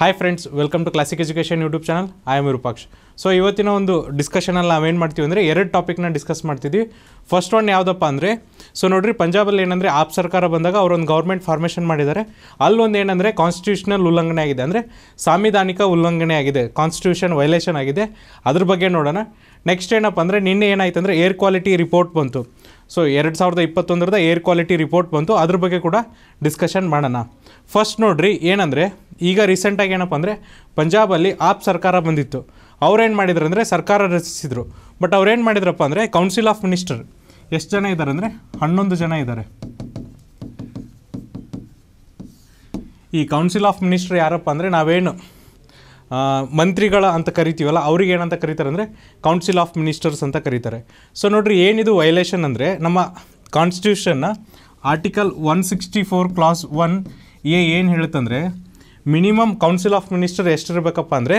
Hi friends welcome to classic education YouTube channel I am Virupaksh so ಇವತ್ತಿನ ಒಂದು ಡಿಸ್ಕಷನಲ್ಲಿ ನಾವೇನು ಮಾಡ್ತೀವಿ ಅಂದರೆ ಎರಡು ಟಾಪಿಕ್ನ ಡಿಸ್ಕಸ್ ಮಾಡ್ತಿದ್ವಿ ಫಸ್ಟ್ ಒನ್ ಯಾವುದಪ್ಪ ಅಂದರೆ ಸೊ ನೋಡಿರಿ ಪಂಜಾಬಲ್ಲಿ ಏನಂದರೆ ಆಪ್ ಸರ್ಕಾರ ಬಂದಾಗ ಅವರೊಂದು ಗೌರ್ಮೆಂಟ್ ಫಾರ್ಮೇಷನ್ ಮಾಡಿದ್ದಾರೆ ಅಲ್ಲೊಂದು ಏನಂದರೆ ಕಾನ್ಸ್ಟಿಟ್ಯೂಷನಲ್ ಉಲ್ಲಂಘನೆ ಆಗಿದೆ ಅಂದರೆ ಸಾಂವಿಧಾನಿಕ ಉಲ್ಲಂಘನೆ ಆಗಿದೆ ಕಾನ್ಸ್ಟಿಟ್ಯೂಷನ್ ವೈಲೇಷನ್ ಆಗಿದೆ ಅದ್ರ ಬಗ್ಗೆ ನೋಡೋಣ ನೆಕ್ಸ್ಟ್ ಏನಪ್ಪ ಅಂದರೆ ನಿನ್ನೆ ಏನಾಯ್ತು ಅಂದರೆ ಏರ್ ಕ್ವಾಲಿಟಿ ರಿಪೋರ್ಟ್ ಬಂತು ಸೊ ಎರಡು ಸಾವಿರದ ಇಪ್ಪತ್ತೊಂದರದ ಏರ್ ಕ್ವಾಲಿಟಿ ರಿಪೋರ್ಟ್ ಬಂತು ಅದ್ರ ಬಗ್ಗೆ ಕೂಡ ಡಿಸ್ಕಷನ್ ಮಾಡೋಣ ಫಸ್ಟ್ ನೋಡಿರಿ ಏನಂದರೆ ಈಗ ರೀಸೆಂಟಾಗಿ ಏನಪ್ಪ ಅಂದರೆ ಪಂಜಾಬಲ್ಲಿ ಆಪ್ ಸರ್ಕಾರ ಬಂದಿತ್ತು ಅವ್ರೇನು ಮಾಡಿದ್ರು ಅಂದರೆ ಸರ್ಕಾರ ರಚಿಸಿದರು ಬಟ್ ಅವ್ರೇನು ಮಾಡಿದ್ರಪ್ಪ ಅಂದರೆ ಕೌನ್ಸಿಲ್ ಆಫ್ ಮಿನಿಸ್ಟರ್ ಎಷ್ಟು ಜನ ಇದ್ದಾರೆ ಅಂದರೆ ಹನ್ನೊಂದು ಜನ ಇದ್ದಾರೆ ಈ ಕೌನ್ಸಿಲ್ ಆಫ್ ಮಿನಿಸ್ಟರ್ ಯಾರಪ್ಪ ಅಂದರೆ ನಾವೇನು ಮಂತ್ರಿಗಳ ಅಂತ ಕರಿತೀವಲ್ಲ ಅವ್ರಿಗೆ ಏನಂತ ಕರೀತಾರೆ ಅಂದರೆ ಕೌನ್ಸಿಲ್ ಆಫ್ ಮಿನಿಸ್ಟರ್ಸ್ ಅಂತ ಕರೀತಾರೆ ಸೊ ನೋಡ್ರಿ ಏನಿದು ವೈಲೇಷನ್ ಅಂದರೆ ನಮ್ಮ ಕಾನ್ಸ್ಟಿಟ್ಯೂಷನ್ನ article one sixty four clause one A ಏನು ಹೇಳುತ್ತಂದರೆ ಮಿನಿಮಮ್ ಕೌನ್ಸಿಲ್ ಆಫ್ ಮಿನಿಸ್ಟರ್ ಎಷ್ಟಿರಬೇಕಪ್ಪ ಅಂದರೆ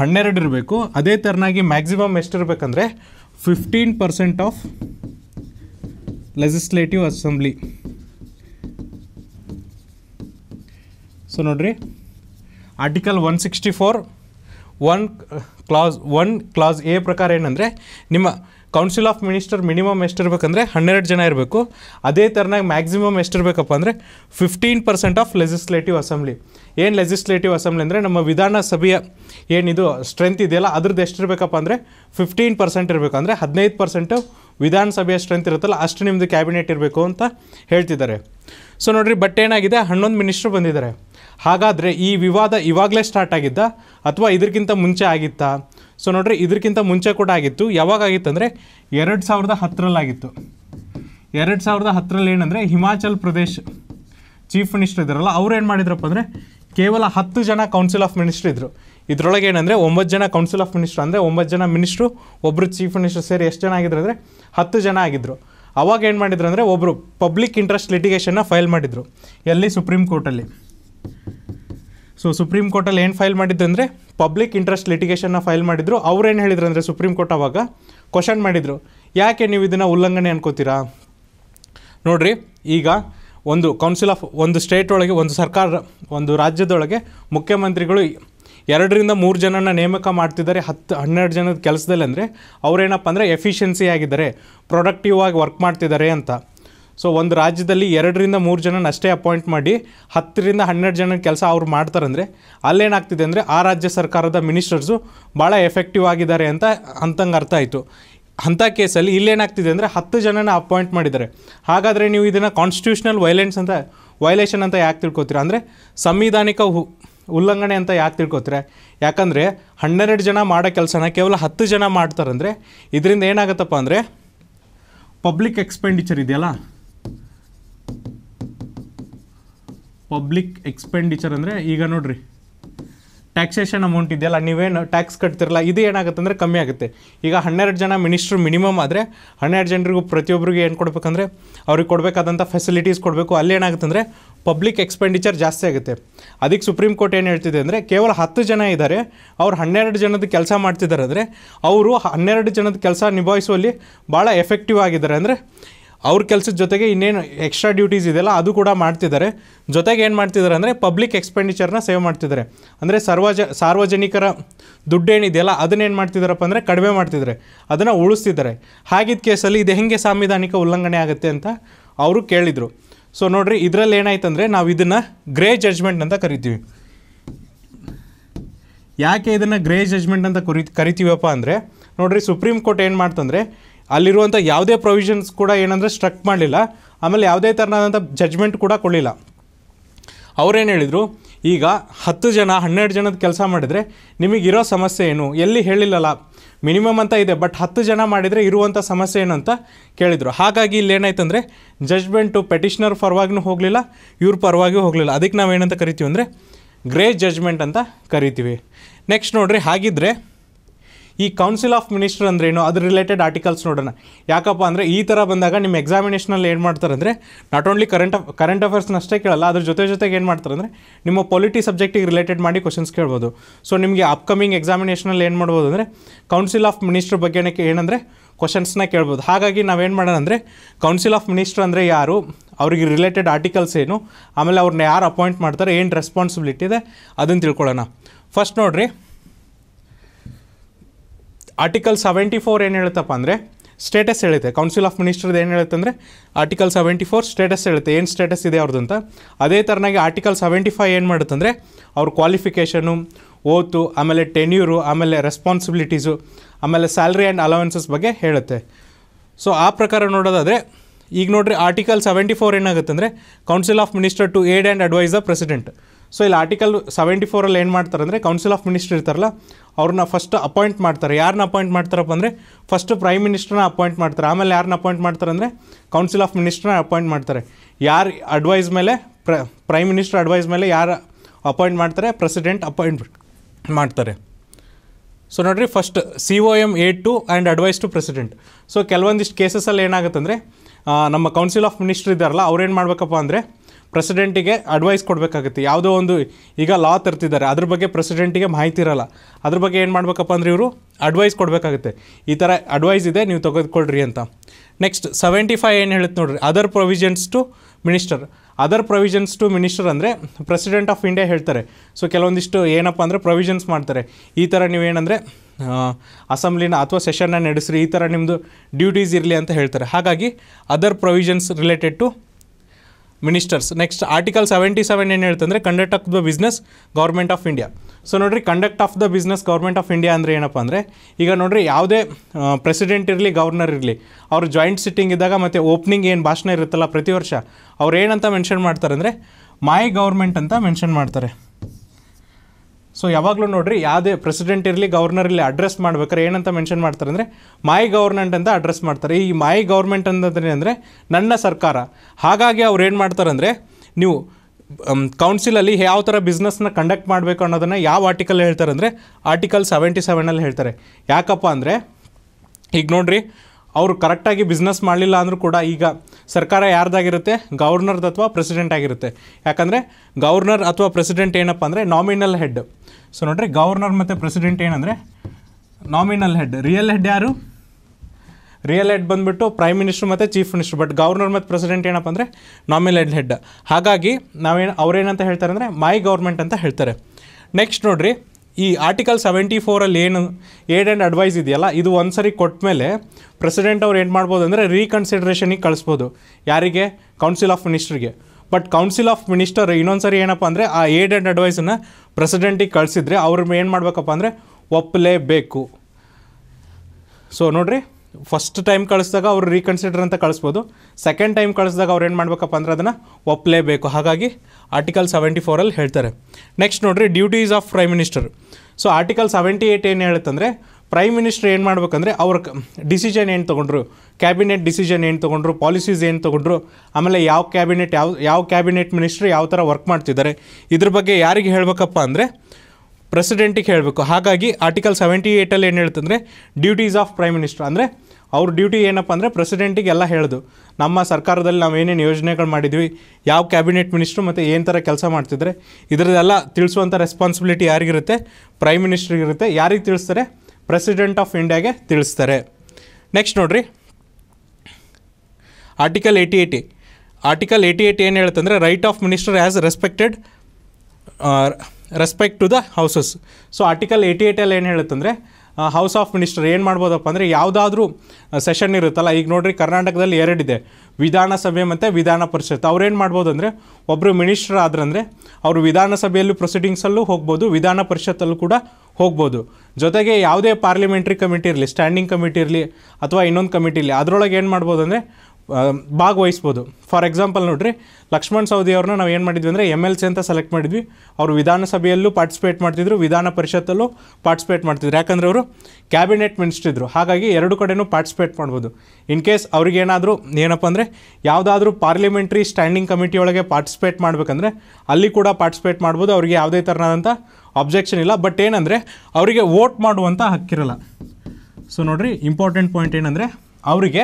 ಹನ್ನೆರಡು ಇರಬೇಕು ಅದೇ ಥರನಾಗಿ ಮ್ಯಾಕ್ಸಿಮಮ್ ಎಷ್ಟಿರಬೇಕಂದ್ರೆ fifteen percent of legislative assembly so ನೋಡಿರಿ article one sixty four one clause one clause A ಪ್ರಕಾರ ಏನಂದರೆ ನಿಮ್ಮ ಕೌನ್ಸಿಲ್ ಆಫ್ ಮಿನಿಸ್ಟರ್ ಮಿನಿಮಮ್ ಎಷ್ಟಿರಬೇಕಂದ್ರೆ ಹನ್ನೆರಡು ಜನ ಇರಬೇಕು ಅದೇ ಥರನಾಗಿ ಮ್ಯಾಕ್ಸಿಮಮ್ ಎಷ್ಟಿರಬೇಕಪ್ಪ ಅಂದರೆ fifteen percent of legislative assembly ಏನು ಲೆಜಿಸ್ಲೇಟಿವ್ ಅಸೆಂಬ್ಲಿ ಅಂದರೆ ನಮ್ಮ ವಿಧಾನಸಭೆಯ ಏನಿದು ಸ್ಟ್ರೆಂತ್ ಇದೆಯಲ್ಲ ಅದ್ರದ್ದು ಎಷ್ಟಿರಬೇಕಪ್ಪ ಅಂದರೆ ಫಿಫ್ಟೀನ್ ಪರ್ಸೆಂಟ್ ಇರಬೇಕು ಅಂದರೆ ಹದಿನೈದು ಪರ್ಸೆಂಟು ವಿಧಾನಸಭೆಯ ಸ್ಟ್ರೆಂತ್ ಇರುತ್ತಲ್ಲ ಅಷ್ಟು ನಿಮ್ಮದು ಕ್ಯಾಬಿನೆಟ್ ಇರಬೇಕು ಅಂತ ಹೇಳ್ತಿದ್ದಾರೆ ಸೊ ನೋಡಿರಿ ಬಟ್ ಏನಾಗಿದೆ ಹನ್ನೊಂದು ಮಿನಿಸ್ಟ್ರು ಬಂದಿದ್ದಾರೆ ಹಾಗಾದರೆ ಈ ವಿವಾದ ಇವಾಗಲೇ ಸ್ಟಾರ್ಟ್ ಆಗಿದ್ದ ಅಥವಾ ಇದಕ್ಕಿಂತ ಮುಂಚೆ ಆಗಿತ್ತಾ ಸೊ ನೋಡ್ರಿ ಇದಕ್ಕಿಂತ ಮುಂಚೆ ಕೂಡ ಆಗಿತ್ತು ಯಾವಾಗ ಆಗಿತ್ತು ಅಂದರೆ ಎರಡು ಸಾವಿರದ ಹತ್ತರಲ್ಲಾಗಿತ್ತು ಎರಡು ಸಾವಿರದ ಹತ್ತರಲ್ಲಿ ಏನಂದರೆ ಹಿಮಾಚಲ್ ಪ್ರದೇಶ್ ಚೀಫ್ ಮಿನಿಸ್ಟರ್ ಇದ್ದಾರಲ್ಲ ಅವ್ರು ಏನು ಮಾಡಿದ್ರಪ್ಪ ಅಂದರೆ ಕೇವಲ ಹತ್ತು ಜನ ಕೌನ್ಸಿಲ್ ಆಫ್ ಮಿನಿಸ್ಟ್ರ್ ಇದ್ದರು ಇದರೊಳಗೆ ಏನಂದರೆ ಒಂಬತ್ತು ಜನ ಕೌನ್ಸಿಲ್ ಆಫ್ ಮಿನಿಸ್ಟ್ರ್ ಅಂದರೆ ಒಂಬತ್ತು ಜನ ಮಿನಿಸ್ಟ್ರು ಒಬ್ಬರು ಚೀಫ್ ಮಿನಿಸ್ಟರ್ ಸೇರಿ ಎಷ್ಟು ಜನ ಆಗಿದ್ರು ಅಂದರೆ ಹತ್ತು ಜನ ಆಗಿದ್ದರು ಅವಾಗ ಏನು ಮಾಡಿದ್ರು ಅಂದರೆ ಒಬ್ಬರು ಪಬ್ಲಿಕ್ ಇಂಟ್ರೆಸ್ಟ್ ಲಿಟಿಗೇಷನ್ನ ಫೈಲ್ ಮಾಡಿದರು ಎಲ್ಲಿ ಸುಪ್ರೀಂ ಕೋರ್ಟಲ್ಲಿ ಸೊ ಸುಪ್ರೀಂ ಕೋರ್ಟಲ್ಲಿ ಏನು ಫೈಲ್ ಅಂದರೆ ಪಬ್ಲಿಕ್ ಇಂಟ್ರೆಸ್ಟ್ ಲಿಟಿಗೇಷನ್ನ ಫೈಲ್ ಮಾಡಿದ್ರು ಅವ್ರೇನು ಹೇಳಿದ್ರು ಅಂದರೆ ಸುಪ್ರೀಂ ಕೋರ್ಟ್ ಅವಾಗ ಕ್ವಶನ್ ಮಾಡಿದರು ಯಾಕೆ ನೀವು ಇದನ್ನು ಉಲ್ಲಂಘನೆ ಅನ್ಕೋತೀರಾ ನೋಡಿರಿ ಈಗ ಒಂದು ಕೌನ್ಸಿಲ್ ಆಫ್ ಒಂದು ಸ್ಟೇಟ್ ಒಳಗೆ ಒಂದು ಸರ್ಕಾರ ಒಂದು ರಾಜ್ಯದೊಳಗೆ ಮುಖ್ಯಮಂತ್ರಿಗಳು ಎರಡರಿಂದ ಮೂರು ಜನನ ನೇಮಕ ಮಾಡ್ತಿದ್ದಾರೆ ಹತ್ತು ಹನ್ನೆರಡು ಜನದ ಕೆಲಸದಲ್ಲಿ ಅಂದರೆ ಅವರೇನಪ್ಪ ಅಂದರೆ ಎಫಿಷಿಯನ್ಸಿ ಆಗಿದ್ದಾರೆ ಪ್ರೊಡಕ್ಟಿವ್ ಆಗಿ ವರ್ಕ್ ಮಾಡ್ತಿದ್ದಾರೆ ಅಂತ ಸೊ ಒಂದು ರಾಜ್ಯದಲ್ಲಿ ಎರಡರಿಂದ ಮೂರು ಜನನ ಅಷ್ಟೇ ಅಪಾಯಿಂಟ್ ಮಾಡಿ ಹತ್ತರಿಂದ ಹನ್ನೆರಡು ಜನ ಕೆಲಸ ಅವ್ರು ಮಾಡ್ತಾರಂದರೆ ಅಲ್ಲೇನಾಗ್ತಿದೆ ಅಂದರೆ ಆ ರಾಜ್ಯ ಸರ್ಕಾರದ ಮಿನಿಸ್ಟರ್ಸು ಭಾಳ ಎಫೆಕ್ಟಿವ್ ಆಗಿದ್ದಾರೆ ಅಂತ ಅಂತಂಗೆ ಅರ್ಥ ಆಯಿತು ಅಂಥ ಕೇಸಲ್ಲಿ ಇಲ್ಲೇನಾಗ್ತಿದೆ ಅಂದರೆ ಹತ್ತು ಜನನ ಅಪಾಯಿಂಟ್ ಮಾಡಿದ್ದಾರೆ ಹಾಗಾದರೆ ನೀವು ಇದನ್ನು ಕಾನ್ಸ್ಟಿಟ್ಯೂಷನಲ್ ವೈಲೆನ್ಸ್ ಅಂತ ವೈಲೇಷನ್ ಅಂತ ಯಾಕೆ ತಿಳ್ಕೊತೀರಾ ಅಂದರೆ ಸಂವಿಧಾನಿಕ ಉಲ್ಲಂಘನೆ ಅಂತ ಯಾಕೆ ತಿಳ್ಕೊತೀರಾ ಯಾಕಂದರೆ ಹನ್ನೆರಡು ಜನ ಮಾಡೋ ಕೆಲಸನ ಕೇವಲ ಹತ್ತು ಜನ ಮಾಡ್ತಾರಂದರೆ ಇದರಿಂದ ಏನಾಗುತ್ತಪ್ಪ ಅಂದರೆ ಪಬ್ಲಿಕ್ ಎಕ್ಸ್ಪೆಂಡಿಚರ್ ಇದೆಯಲ್ಲ ಪಬ್ಲಿಕ್ ಎಕ್ಸ್ಪೆಂಡಿಚರ್ ಅಂದರೆ ಈಗ ನೋಡಿರಿ ಟ್ಯಾಕ್ಸೇಷನ್ ಅಮೌಂಟ್ ಇದೆಯಲ್ಲ ನೀವೇನು ಟ್ಯಾಕ್ಸ್ ಕಟ್ತಿರಲ್ಲ ಇದು ಏನಾಗುತ್ತೆ ಅಂದರೆ ಕಮ್ಮಿ ಆಗುತ್ತೆ ಈಗ ಹನ್ನೆರಡು ಜನ ಮಿನಿಸ್ಟ್ರ್ ಮಿನಿಮಮ್ ಆದರೆ ಹನ್ನೆರಡು ಜನರಿಗೂ ಪ್ರತಿಯೊಬ್ಬರಿಗೂ ಏನು ಕೊಡಬೇಕಂದ್ರೆ ಅವ್ರಿಗೆ ಕೊಡಬೇಕಾದಂಥ ಫೆಸಿಲಿಟೀಸ್ ಕೊಡಬೇಕು ಅಲ್ಲಿ ಏನಾಗುತ್ತೆ ಅಂದರೆ ಪಬ್ಲಿಕ್ ಎಕ್ಸ್ಪೆಂಡಿಚರ್ ಜಾಸ್ತಿ ಆಗುತ್ತೆ ಅದಕ್ಕೆ ಸುಪ್ರೀಂ ಕೋರ್ಟ್ ಏನು ಹೇಳ್ತಿದೆ ಅಂದರೆ ಕೇವಲ ಹತ್ತು ಜನ ಇದ್ದಾರೆ ಅವ್ರು ಹನ್ನೆರಡು ಜನದ ಕೆಲಸ ಮಾಡ್ತಿದ್ದಾರೆ ಅಂದರೆ ಅವರು ಹನ್ನೆರಡು ಜನದ ಕೆಲಸ ನಿಭಾಯಿಸುವಲ್ಲಿ ಭಾಳ ಎಫೆಕ್ಟಿವ್ ಆಗಿದ್ದಾರೆ ಅಂದರೆ ಅವ್ರ ಕೆಲಸದ ಜೊತೆಗೆ ಇನ್ನೇನು ಎಕ್ಸ್ಟ್ರಾ ಡ್ಯೂಟೀಸ್ ಇದೆಯಲ್ಲ ಅದು ಕೂಡ ಮಾಡ್ತಿದ್ದಾರೆ ಜೊತೆಗೆ ಏನು ಮಾಡ್ತಿದ್ದಾರೆ ಅಂದರೆ ಪಬ್ಲಿಕ್ ಎಕ್ಸ್ಪೆಂಡಿಚರ್ನ ಸೇವ್ ಮಾಡ್ತಿದ್ದಾರೆ ಅಂದರೆ ಸರ್ವಜ ಸಾರ್ವಜನಿಕರ ದುಡ್ಡೇನಿದೆಯಲ್ಲ ಅದನ್ನೇನು ಮಾಡ್ತಿದ್ದಾರಪ್ಪ ಅಂದರೆ ಕಡಿಮೆ ಮಾಡ್ತಿದ್ದಾರೆ ಅದನ್ನು ಉಳಿಸ್ತಿದ್ದಾರೆ ಹಾಗಿದ್ದ ಕೇಸಲ್ಲಿ ಇದು ಹೆಂಗೆ ಸಾಂವಿಧಾನಿಕ ಉಲ್ಲಂಘನೆ ಆಗುತ್ತೆ ಅಂತ ಅವರು ಕೇಳಿದರು ಸೊ ನೋಡಿರಿ ಇದರಲ್ಲಿ ಏನಾಯ್ತು ಅಂದರೆ ನಾವು ಇದನ್ನು ಗ್ರೇ ಜಜ್ಮೆಂಟ್ ಅಂತ ಕರಿತೀವಿ ಯಾಕೆ ಇದನ್ನು ಗ್ರೇ ಜಜ್ಮೆಂಟ್ ಅಂತ ಕರಿ ಕರಿತೀವಪ್ಪ ಅಂದರೆ ನೋಡಿರಿ ಸುಪ್ರೀಂ ಕೋರ್ಟ್ ಏನು ಮಾಡ್ತಂದರೆ ಅಲ್ಲಿರುವಂಥ ಯಾವುದೇ ಪ್ರೊವಿಷನ್ಸ್ ಕೂಡ ಏನಂದರೆ ಸ್ಟ್ರಕ್ ಮಾಡಲಿಲ್ಲ ಆಮೇಲೆ ಯಾವುದೇ ಥರನಾದಂಥ ಜಜ್ಮೆಂಟ್ ಕೂಡ ಕೊಡಲಿಲ್ಲ ಅವರೇನು ಹೇಳಿದರು ಈಗ ಹತ್ತು ಜನ ಹನ್ನೆರಡು ಜನದ ಕೆಲಸ ಮಾಡಿದರೆ ನಿಮಗಿರೋ ಸಮಸ್ಯೆ ಏನು ಎಲ್ಲಿ ಹೇಳಿಲ್ಲಲ್ಲ ಮಿನಿಮಮ್ ಅಂತ ಇದೆ ಬಟ್ ಹತ್ತು ಜನ ಮಾಡಿದರೆ ಇರುವಂಥ ಸಮಸ್ಯೆ ಏನು ಅಂತ ಕೇಳಿದರು ಹಾಗಾಗಿ ಇಲ್ಲಿ ಏನಾಯ್ತಂದರೆ ಜಜ್ಮೆಂಟು ಪೆಟಿಷ್ನರ್ ಪರವಾಗಿನೂ ಹೋಗಲಿಲ್ಲ ಇವ್ರ ಪರವಾಗಿಯೂ ಹೋಗಲಿಲ್ಲ ಅದಕ್ಕೆ ನಾವು ಏನಂತ ಕರಿತೀವಿ ಅಂದರೆ ಗ್ರೇ ಜಜ್ಮೆಂಟ್ ಅಂತ ಕರಿತೀವಿ ನೆಕ್ಸ್ಟ್ ನೋಡಿರಿ ಹಾಗಿದ್ದರೆ ಈ ಕೌನ್ಸಿಲ್ ಆಫ್ ಮಿನಿಸ್ಟರ್ ಅಂದ್ರೇನು ಅದ್ರ ರಿಲೇಟೆಡ್ ಆರ್ಟಿಕಲ್ಸ್ ನೋಡೋಣ ಯಾಕಪ್ಪ ಅಂದರೆ ಈ ಥರ ಬಂದಾಗ ನಿಮ್ಮ ಎಕ್ಸಾಮಿನೇಷನಲ್ಲಿ ಏನು ಮಾಡ್ತಾರೆ ಅಂದರೆ not only current current current ಅಫೇರ್ಸ್ನಷ್ಟೇ ಕೇಳಲ್ಲ ಅದ್ರ ಜೊತೆ ಜೊತೆಗೆ ಏನು ಮಾಡ್ತಾರೆ ಅಂದರೆ ನಿಮ್ಮ ಪೊಲಿಟಿ ಸಬ್ಜೆಕ್ಟಿಗೆ ರಿಲೇಟೆಡ್ ಮಾಡಿ ಕ್ವಶನ್ಸ್ ಕೇಳ್ಬೋದು ಸೊ ನಿಮಗೆ ಅಪ್ಕಮಿಂಗ್ ಎಕ್ಸಾಮಿನೇಷನಲ್ಲಿ ಏನು ಮಾಡ್ಬೋದು ಅಂದರೆ ಕೌನ್ಸಿಲ್ ಆಫ್ ಮಿನಿಸ್ಟರ್ ಬಗ್ಗೆ ಏನಂದರೆ ಕ್ವಶನ್ಸ್ನ ಕೇಳ್ಬೋದು ಹಾಗಾಗಿ ನಾವೇನು ಮಾಡೋಣ ಅಂದರೆ ಕೌನ್ಸಿಲ್ ಆಫ್ ಮಿನಿಸ್ಟರ್ ಅಂದರೆ ಯಾರು ಅವರಿಗೆ ರಿಲೇಟೆಡ್ ಆರ್ಟಿಕಲ್ಸ್ ಏನು ಆಮೇಲೆ ಅವ್ರನ್ನ ಯಾರು ಅಪಾಯಿಂಟ್ ಮಾಡ್ತಾರೆ ಏನು ರೆಸ್ಪಾನ್ಸಿಬಿಲಿಟಿ ಇದೆ ಅದನ್ನು ತಿಳ್ಕೊಳ್ಳೋಣ ಫಸ್ಟ್ ನೋಡಿರಿ ಆರ್ಟಿಕಲ್ ಸೆವೆಂಟಿ ಫೋರ್ ಏನು ಹೇಳುತ್ತಪ್ಪ ಅಂದರೆ ಸ್ಟೇಟಸ್ ಹೇಳುತ್ತೆ ಕೌನ್ಸಿಲ್ ಆಫ್ ಮಿನಿಸ್ಟರ್ದು ಏನು ಹೇಳುತ್ತೆ ಅಂದರೆ ಆರ್ಟಿಕಲ್ ಸೆವೆಂಟಿ ಫೋರ್ ಸ್ಟೇಟಸ್ ಹೇಳುತ್ತೆ ಏನು ಸ್ಟೇಟಸ್ ಇದೆ ಅವ್ರದ್ದು ಅಂತ ಅದೇ ಥರನಾಗಿ ಆರ್ಟಿಕಲ್ ಸೆವೆಂಟಿ ಫೈವ್ ಏನು ಮಾಡುತ್ತೆ ಅಂದರೆ ಅವ್ರ ಕ್ವಾಲಿಫಿಕೇಷನು ಓತು ಆಮೇಲೆ ಟೆನ್ಯೂರು ಆಮೇಲೆ ರೆಸ್ಪಾನ್ಸಿಬಿಲಿಟೀಸು ಆಮೇಲೆ ಸ್ಯಾಲ್ರಿ ಆ್ಯಂಡ್ ಅಲವೆನ್ಸಸ್ ಬಗ್ಗೆ ಹೇಳುತ್ತೆ ಸೊ ಆ ಪ್ರಕಾರ ನೋಡೋದಾದರೆ ಈಗ ನೋಡ್ರಿ ಆರ್ಟಿಕಲ್ ಸೆವೆಂಟಿ ಫೋರ್ ಏನಾಗುತ್ತೆ ಅಂದರೆ council of minister to aid and advise the president so ಇಲ್ಲಿ ಆರ್ಟಿಕಲ್ ಸೆವೆಂಟಿ ಫೋರಲ್ಲಿ ಏನು ಮಾಡ್ತಾರೆ ಅಂದರೆ ಕೌನ್ಸಿಲ್ ಆಫ್ ಮಿನಿಸ್ಟರ್ ಇರ್ತಾರಲ್ಲ ಅವ್ರನ್ನ ಫಸ್ಟ್ ಅಪಾಯಿಂಟ್ ಮಾಡ್ತಾರೆ ಯಾರನ್ನ ಅಪಾಯಿಂಟ್ ಮಾಡ್ತಾರಪ್ಪ ಅಂದರೆ ಫಸ್ಟ್ ಪ್ರೈಮ್ ಮಿನಿಸ್ಟ್ರನ್ನ ಅಪಾಯಿಂಟ್ ಮಾಡ್ತಾರೆ ಆಮೇಲೆ ಯಾರನ್ನ ಅಪಾಯಿಂಟ್ ಮಾಡ್ತಾರೆ ಅಂದರೆ ಕೌನ್ಸಿಲ್ ಆಫ್ ಮಿನಿಸ್ಟ್ರನ್ನ ಅಪಾಯಿಂಟ್ ಮಾಡ್ತಾರೆ ಯಾರು ಅಡ್ವೈಸ್ ಮೇಲೆ ಪ್ರ ಪ್ರೈಮ್ ಮಿನಿಸ್ಟರ್ ಅಡ್ವೈಸ್ ಮೇಲೆ ಯಾರು ಅಪಾಯಿಂಟ್ ಮಾಡ್ತಾರೆ ಪ್ರೆಸಿಡೆಂಟ್ ಅಪಾಯಿಂಟ್ ಮಾಡ್ತಾರೆ ಸೊ ನೋಡಿರಿ first C O M A to and advise to president so ಕೆಲವೊಂದಿಷ್ಟು ಕೇಸಸಲ್ಲಿ ಏನಾಗುತ್ತೆ ಅಂದರೆ ನಮ್ಮ ಕೌನ್ಸಿಲ್ ಆಫ್ ಮಿನಿಸ್ಟರ್ ಇದ್ದಾರಲ್ಲ ಅವ್ರೇನು ಮಾಡಬೇಕಪ್ಪ ಅಂದರೆ ಪ್ರೆಸಿಡೆಂಟಿಗೆ ಅಡ್ವೈಸ್ ಕೊಡಬೇಕಾಗುತ್ತೆ ಯಾವುದೋ ಒಂದು ಈಗ ಲಾ ತರ್ತಿದ್ದಾರೆ ಅದ್ರ ಬಗ್ಗೆ ಪ್ರೆಸಿಡೆಂಟಿಗೆ ಮಾಹಿತಿ ಇರಲ್ಲ ಅದ್ರ ಬಗ್ಗೆ ಏನು ಮಾಡಬೇಕಪ್ಪ ಅಂದರೆ ಇವರು ಅಡ್ವೈಸ್ ಕೊಡಬೇಕಾಗುತ್ತೆ ಈ ಥರ ಅಡ್ವೈಸ್ ಇದೆ ನೀವು ತೆಗೆದುಕೊಳ್ಳ್ರಿ ಅಂತ ನೆಕ್ಸ್ಟ್ ಸೆವೆಂಟಿ ಫೈವ್ ಏನು ಹೇಳುತ್ತೆ ನೋಡ್ರಿ other provisions to minister other provisions to minister ಅಂದರೆ ಪ್ರೆಸಿಡೆಂಟ್ ಆಫ್ ಇಂಡಿಯಾ ಹೇಳ್ತಾರೆ ಸೊ ಕೆಲವೊಂದಿಷ್ಟು ಏನಪ್ಪ ಅಂದರೆ ಪ್ರೊವಿಷನ್ಸ್ ಮಾಡ್ತಾರೆ ಈ ಥರ ನೀವೇನಂದರೆ ಅಸೆಂಬ್ಲಿನ ಅಥವಾ ಸೆಷನ್ನ ನಡೆಸ್ರಿ ಈ ಥರ ನಿಮ್ಮದು ಡ್ಯೂಟೀಸ್ ಇರಲಿ ಅಂತ ಹೇಳ್ತಾರೆ ಹಾಗಾಗಿ other provisions related to ministers next article seventy seven ಏನು ಹೇಳ್ತಂದರೆ conduct of the business government of India so ನೋಡಿರಿ conduct of the business government of India ಅಂದರೆ ಏನಪ್ಪ ಅಂದರೆ ಈಗ ನೋಡಿರಿ ಯಾವುದೇ ಪ್ರೆಸಿಡೆಂಟ್ ಇರಲಿ ಗವರ್ನರ್ ಇರಲಿ ಅವ್ರು ಜಾಯಿಂಟ್ ಸಿಟ್ಟಿಂಗ್ ಇದ್ದಾಗ ಮತ್ತು ಓಪನಿಂಗ್ ಏನು ಭಾಷಣ ಇರುತ್ತಲ್ಲ ಪ್ರತಿ ವರ್ಷ ಅವ್ರು ಏನಂತ ಮೆನ್ಷನ್ ಮಾಡ್ತಾರೆ ಅಂದರೆ ಮೈ ಗೌರ್ಮೆಂಟ್ ಅಂತ ಮೆನ್ಷನ್ ಮಾಡ್ತಾರೆ ಸೊ ಯಾವಾಗಲೂ ನೋಡ್ರಿ ಯಾವುದೇ ಪ್ರೆಸಿಡೆಂಟ್ ಇರಲಿ ಗವರ್ನರ್ ಇರಲಿ ಅಡ್ರೆಸ್ ಮಾಡ್ಬೇಕಾದ್ರೆ ಏನಂತ ಮೆನ್ಷನ್ ಮಾಡ್ತಾರೆ ಅಂದರೆ ಮೈ ಗೌರ್ಮೆಂಟ್ ಅಂತ ಅಡ್ರೆಸ್ ಮಾಡ್ತಾರೆ ಈ ಮೈ ಗೌರ್ಮೆಂಟ್ ಅಂತಂದ್ರೆ ಅಂದರೆ ನನ್ನ ಸರ್ಕಾರ ಹಾಗಾಗಿ ಅವ್ರು ಏನು ಮಾಡ್ತಾರೆ ಅಂದರೆ ನೀವು ಕೌನ್ಸಿಲಲ್ಲಿ ಯಾವ ಥರ ಬಿಸ್ನೆಸ್ನ ಕಂಡಕ್ಟ್ ಮಾಡಬೇಕು ಅನ್ನೋದನ್ನು ಯಾವ ಆರ್ಟಿಕಲ್ ಹೇಳ್ತಾರೆ ಅಂದರೆ ಆರ್ಟಿಕಲ್ ಸೆವೆಂಟಿ ಸೆವೆನಲ್ಲಿ ಹೇಳ್ತಾರೆ ಯಾಕಪ್ಪ ಅಂದರೆ ಈಗ ನೋಡ್ರಿ ಅವರು ಕರೆಕ್ಟಾಗಿ ಬಿಸ್ನೆಸ್ ಮಾಡಲಿಲ್ಲ ಅಂದರೂ ಕೂಡ ಈಗ ಸರ್ಕಾರ ಯಾರ್ದಾಗಿರುತ್ತೆ ಗವರ್ನರ್ದು ಅಥವಾ ಪ್ರೆಸಿಡೆಂಟ್ ಆಗಿರುತ್ತೆ ಯಾಕಂದರೆ ಗವರ್ನರ್ ಅಥವಾ ಪ್ರೆಸಿಡೆಂಟ್ ಏನಪ್ಪ ಅಂದರೆ ನಾಮಿನಲ್ ಹೆಡ್ ಸೊ ನೋಡ್ರಿ ಗವರ್ನರ್ ಮತ್ತು ಪ್ರೆಸಿಡೆಂಟ್ ಏನಂದರೆ ನಾಮಿನಲ್ ಹೆಡ್ ರಿಯಲ್ ಹೆಡ್ ಯಾರು ರಿಯಲ್ ಹೆಡ್ ಬಂದ್ಬಿಟ್ಟು ಪ್ರೈಮ್ ಮಿನಿಸ್ಟ್ರ್ ಮತ್ತು ಚೀಫ್ ಮಿನಿಸ್ಟ್ರ್ ಬಟ್ ಗವರ್ನರ್ ಮತ್ತು ಪ್ರೆಸಿಡೆಂಟ್ ಏನಪ್ಪ ಅಂದರೆ ನಾಮಿನಲ್ ಹೆಡ್ ಹೆಡ್ ಹಾಗಾಗಿ ನಾವೇನು ಅವ್ರೇನಂತ ಹೇಳ್ತಾರೆ ಅಂದರೆ ಮೈ ಗೌರ್ಮೆಂಟ್ ಅಂತ ಹೇಳ್ತಾರೆ ನೆಕ್ಸ್ಟ್ ನೋಡ್ರಿ ಈ ಆರ್ಟಿಕಲ್ ಸೆವೆಂಟಿ ಫೋರಲ್ಲಿ ಏನು ಏಡ್ ಆ್ಯಂಡ್ ಅಡ್ವೈಸ್ ಇದೆಯಲ್ಲ ಇದು ಒಂದು ಸರಿ ಕೊಟ್ಟ ಮೇಲೆ ಪ್ರೆಸಿಡೆಂಟ್ ಅವ್ರು ಏನು ಮಾಡ್ಬೋದು ಅಂದರೆ ರೀಕನ್ಸಿಡ್ರೇಷನಿಗೆ ಕಳಿಸ್ಬೋದು ಯಾರಿಗೆ ಕೌನ್ಸಿಲ್ ಆಫ್ ಮಿನಿಸ್ಟ್ರಿಗೆ ಬಟ್ ಕೌನ್ಸಿಲ್ ಆಫ್ ಮಿನಿಸ್ಟರ್ ಇನ್ನೊಂದು ಸರಿ ಏನಪ್ಪ ಅಂದರೆ ಆ ಏಡ್ ಆ್ಯಂಡ್ ಅಡ್ವೈಸನ್ನು ಪ್ರೆಸಿಡೆಂಟಿಗೆ ಕಳಿಸಿದ್ರೆ ಅವ್ರ ಏನು ಮಾಡಬೇಕಪ್ಪ ಅಂದರೆ ಒಪ್ಪಲೇಬೇಕು ಸೊ ನೋಡಿರಿ ಫಸ್ಟ್ ಟೈಮ್ ಕಳಿಸಿದಾಗ ಅವರು ರೀಕನ್ಸಿಡರ್ ಅಂತ ಕಳಿಸ್ಬೋದು ಸೆಕೆಂಡ್ ಟೈಮ್ ಕಳಿಸಿದಾಗ ಅವ್ರು ಏನು ಮಾಡಬೇಕಪ್ಪ ಅಂದರೆ ಅದನ್ನು ಒಪ್ಪಲೇಬೇಕು ಹಾಗಾಗಿ ಆರ್ಟಿಕಲ್ ಸೆವೆಂಟಿ ಫೋರಲ್ಲಿ ಹೇಳ್ತಾರೆ ನೆಕ್ಸ್ಟ್ ನೋಡಿರಿ duties of prime minister so article seventy eight ಏನು ಹೇಳುತ್ತಂದರೆ ಪ್ರೈಮ್ ಮಿನಿಸ್ಟರ್ ಏನು ಮಾಡಬೇಕಂದ್ರೆ ಅವ್ರ ಡಿಸಿಷನ್ ಏನು ತೊಗೊಂಡ್ರು ಕ್ಯಾಬಿನೆಟ್ ಡಿಸಿಷನ್ ಏನು ತೊಗೊಂಡ್ರು ಪಾಲಿಸೀಸ್ ಏನು ತೊಗೊಂಡ್ರು ಆಮೇಲೆ ಯಾವ ಕ್ಯಾಬಿನೆಟ್ ಯಾವ ಯಾವ ಕ್ಯಾಬಿನೆಟ್ ಮಿನಿಸ್ಟ್ರು ಯಾವ ಥರ ವರ್ಕ್ ಮಾಡ್ತಿದ್ದಾರೆ ಇದ್ರ ಬಗ್ಗೆ ಯಾರಿಗೆ ಹೇಳಬೇಕಪ್ಪ ಅಂದರೆ ಪ್ರೆಸಿಡೆಂಟಿಗೆ ಹೇಳಬೇಕು ಹಾಗಾಗಿ ಆರ್ಟಿಕಲ್ ಸೆವೆಂಟಿ ಏಯ್ಟಲ್ಲಿ ಏನು ಹೇಳ್ತಂದರೆ ಡ್ಯೂಟೀಸ್ ಆಫ್ ಪ್ರೈಮ್ ಮಿನಿಸ್ಟರ್ ಅಂದರೆ ಅವ್ರ ಡ್ಯೂಟಿ ಏನಪ್ಪ ಅಂದರೆ ಪ್ರೆಸಿಡೆಂಟಿಗೆ ಎಲ್ಲ ಹೇಳೋದು ನಮ್ಮ ಸರ್ಕಾರದಲ್ಲಿ ನಾವು ಏನೇನು ಯೋಜನೆಗಳು ಮಾಡಿದ್ವಿ ಯಾವ ಕ್ಯಾಬಿನೆಟ್ ಮಿನಿಸ್ಟ್ರು ಮತ್ತು ಏನು ಥರ ಕೆಲಸ ಮಾಡ್ತಿದ್ರೆ ಇದರದೆಲ್ಲ ತಿಳಿಸುವಂಥ ರೆಸ್ಪಾನ್ಸಿಬಿಲಿಟಿ ಯಾರಿಗಿರುತ್ತೆ ಪ್ರೈಮ್ ಮಿನಿಸ್ಟ್ರಿಗಿರುತ್ತೆ ಯಾರಿಗೆ ತಿಳಿಸ್ತಾರೆ ಪ್ರೆಸಿಡೆಂಟ್ ಆಫ್ ಇಂಡಿಯಾಗೆ ತಿಳಿಸ್ತಾರೆ ನೆಕ್ಸ್ಟ್ ನೋಡಿರಿ article eighty eighty article eighty eighty ಏನು ಹೇಳ್ತಂದ್ರೆ right of minister as respected respect to the houses so article eighty ಏಯ್ಟಲ್ಲಿ ಏನು ಹೇಳುತ್ತಂದರೆ ಹೌಸ್ ಆಫ್ ಮಿನಿಸ್ಟರ್ ಏನು ಮಾಡ್ಬೋದಪ್ಪ ಅಂದರೆ ಯಾವುದಾದ್ರೂ ಸೆಷನ್ ಇರುತ್ತಲ್ಲ ಈಗ ನೋಡಿರಿ ಕರ್ನಾಟಕದಲ್ಲಿ ಎರಡಿದೆ ವಿಧಾನಸಭೆ ಮತ್ತು ವಿಧಾನ ಪರಿಷತ್ ಅವ್ರೇನು ಮಾಡ್ಬೋದು ಅಂದರೆ ಒಬ್ಬರು ಮಿನಿಸ್ಟರ್ ಆದ್ರಂದರೆ ಅವರು ವಿಧಾನಸಭೆಯಲ್ಲೂ ಪ್ರೊಸೀಡಿಂಗ್ಸಲ್ಲೂ ಹೋಗ್ಬೋದು ವಿಧಾನ ಪರಿಷತ್ತಲ್ಲೂ ಕೂಡ ಹೋಗ್ಬೋದು ಜೊತೆಗೆ ಯಾವುದೇ ಪಾರ್ಲಿಮೆಂಟ್ರಿ ಕಮಿಟಿ ಇರಲಿ ಸ್ಟ್ಯಾಂಡಿಂಗ್ ಕಮಿಟಿ ಇರಲಿ ಅಥವಾ ಇನ್ನೊಂದು ಕಮಿಟಿ ಇರಲಿ ಅದರೊಳಗೆ ಏನು ಮಾಡ್ಬೋದು ಅಂದರೆ ಭಾಗವಹಿಸ್ಬೋದು ಫಾರ್ ಎಕ್ಸಾಂಪಲ್ ನೋಡಿರಿ ಲಕ್ಷ್ಮಣ್ ಸೌದಿ ಅವ್ರನ್ನ ನಾವು ಏನು ಮಾಡಿದ್ವಿ ಅಂದರೆ ಎಮ್ ಎಲ್ ಸಿ ಅಂತ ಸೆಲೆಕ್ಟ್ ಮಾಡಿದ್ವಿ ಅವರು ವಿಧಾನಸಭೆಯಲ್ಲೂ ಪಾರ್ಟಿಸಿಪೇಟ್ ಮಾಡ್ತಿದ್ರು ವಿಧಾನ ಪರಿಷತ್ತಲ್ಲೂ ಪಾರ್ಟಿಸಿಪೇಟ್ ಮಾಡ್ತಿದ್ರು ಯಾಕಂದರೆ ಅವರು ಕ್ಯಾಬಿನೆಟ್ ಮಿನಿಸ್ಟ್ರಿದ್ರು ಹಾಗಾಗಿ ಎರಡು ಕಡೆನೂ ಪಾರ್ಟಿಸಿಪೇಟ್ ಮಾಡ್ಬೋದು ಇನ್ ಕೇಸ್ ಅವ್ರಿಗೇನಾದರೂ ಏನಪ್ಪ ಅಂದರೆ ಯಾವುದಾದ್ರೂ ಪಾರ್ಲಿಮೆಂಟ್ರಿ ಸ್ಟ್ಯಾಂಡಿಂಗ್ ಕಮಿಟಿ ಒಳಗೆ ಪಾರ್ಟಿಸಿಪೇಟ್ ಮಾಡಬೇಕಂದ್ರೆ ಅಲ್ಲಿ ಕೂಡ ಪಾರ್ಟಿಸಿಪೇಟ್ ಮಾಡ್ಬೋದು ಅವ್ರಿಗೆ ಯಾವುದೇ ಥರನಾದಂಥ ಅಬ್ಜೆಕ್ಷನ್ ಇಲ್ಲ ಬಟ್ ಏನಂದರೆ ಅವರಿಗೆ ವೋಟ್ ಮಾಡುವಂಥ ಹಕ್ಕಿರಲ್ಲ ಸೊ ನೋಡಿರಿ ಇಂಪಾರ್ಟೆಂಟ್ ಪಾಯಿಂಟ್ ಏನಂದರೆ ಅವರಿಗೆ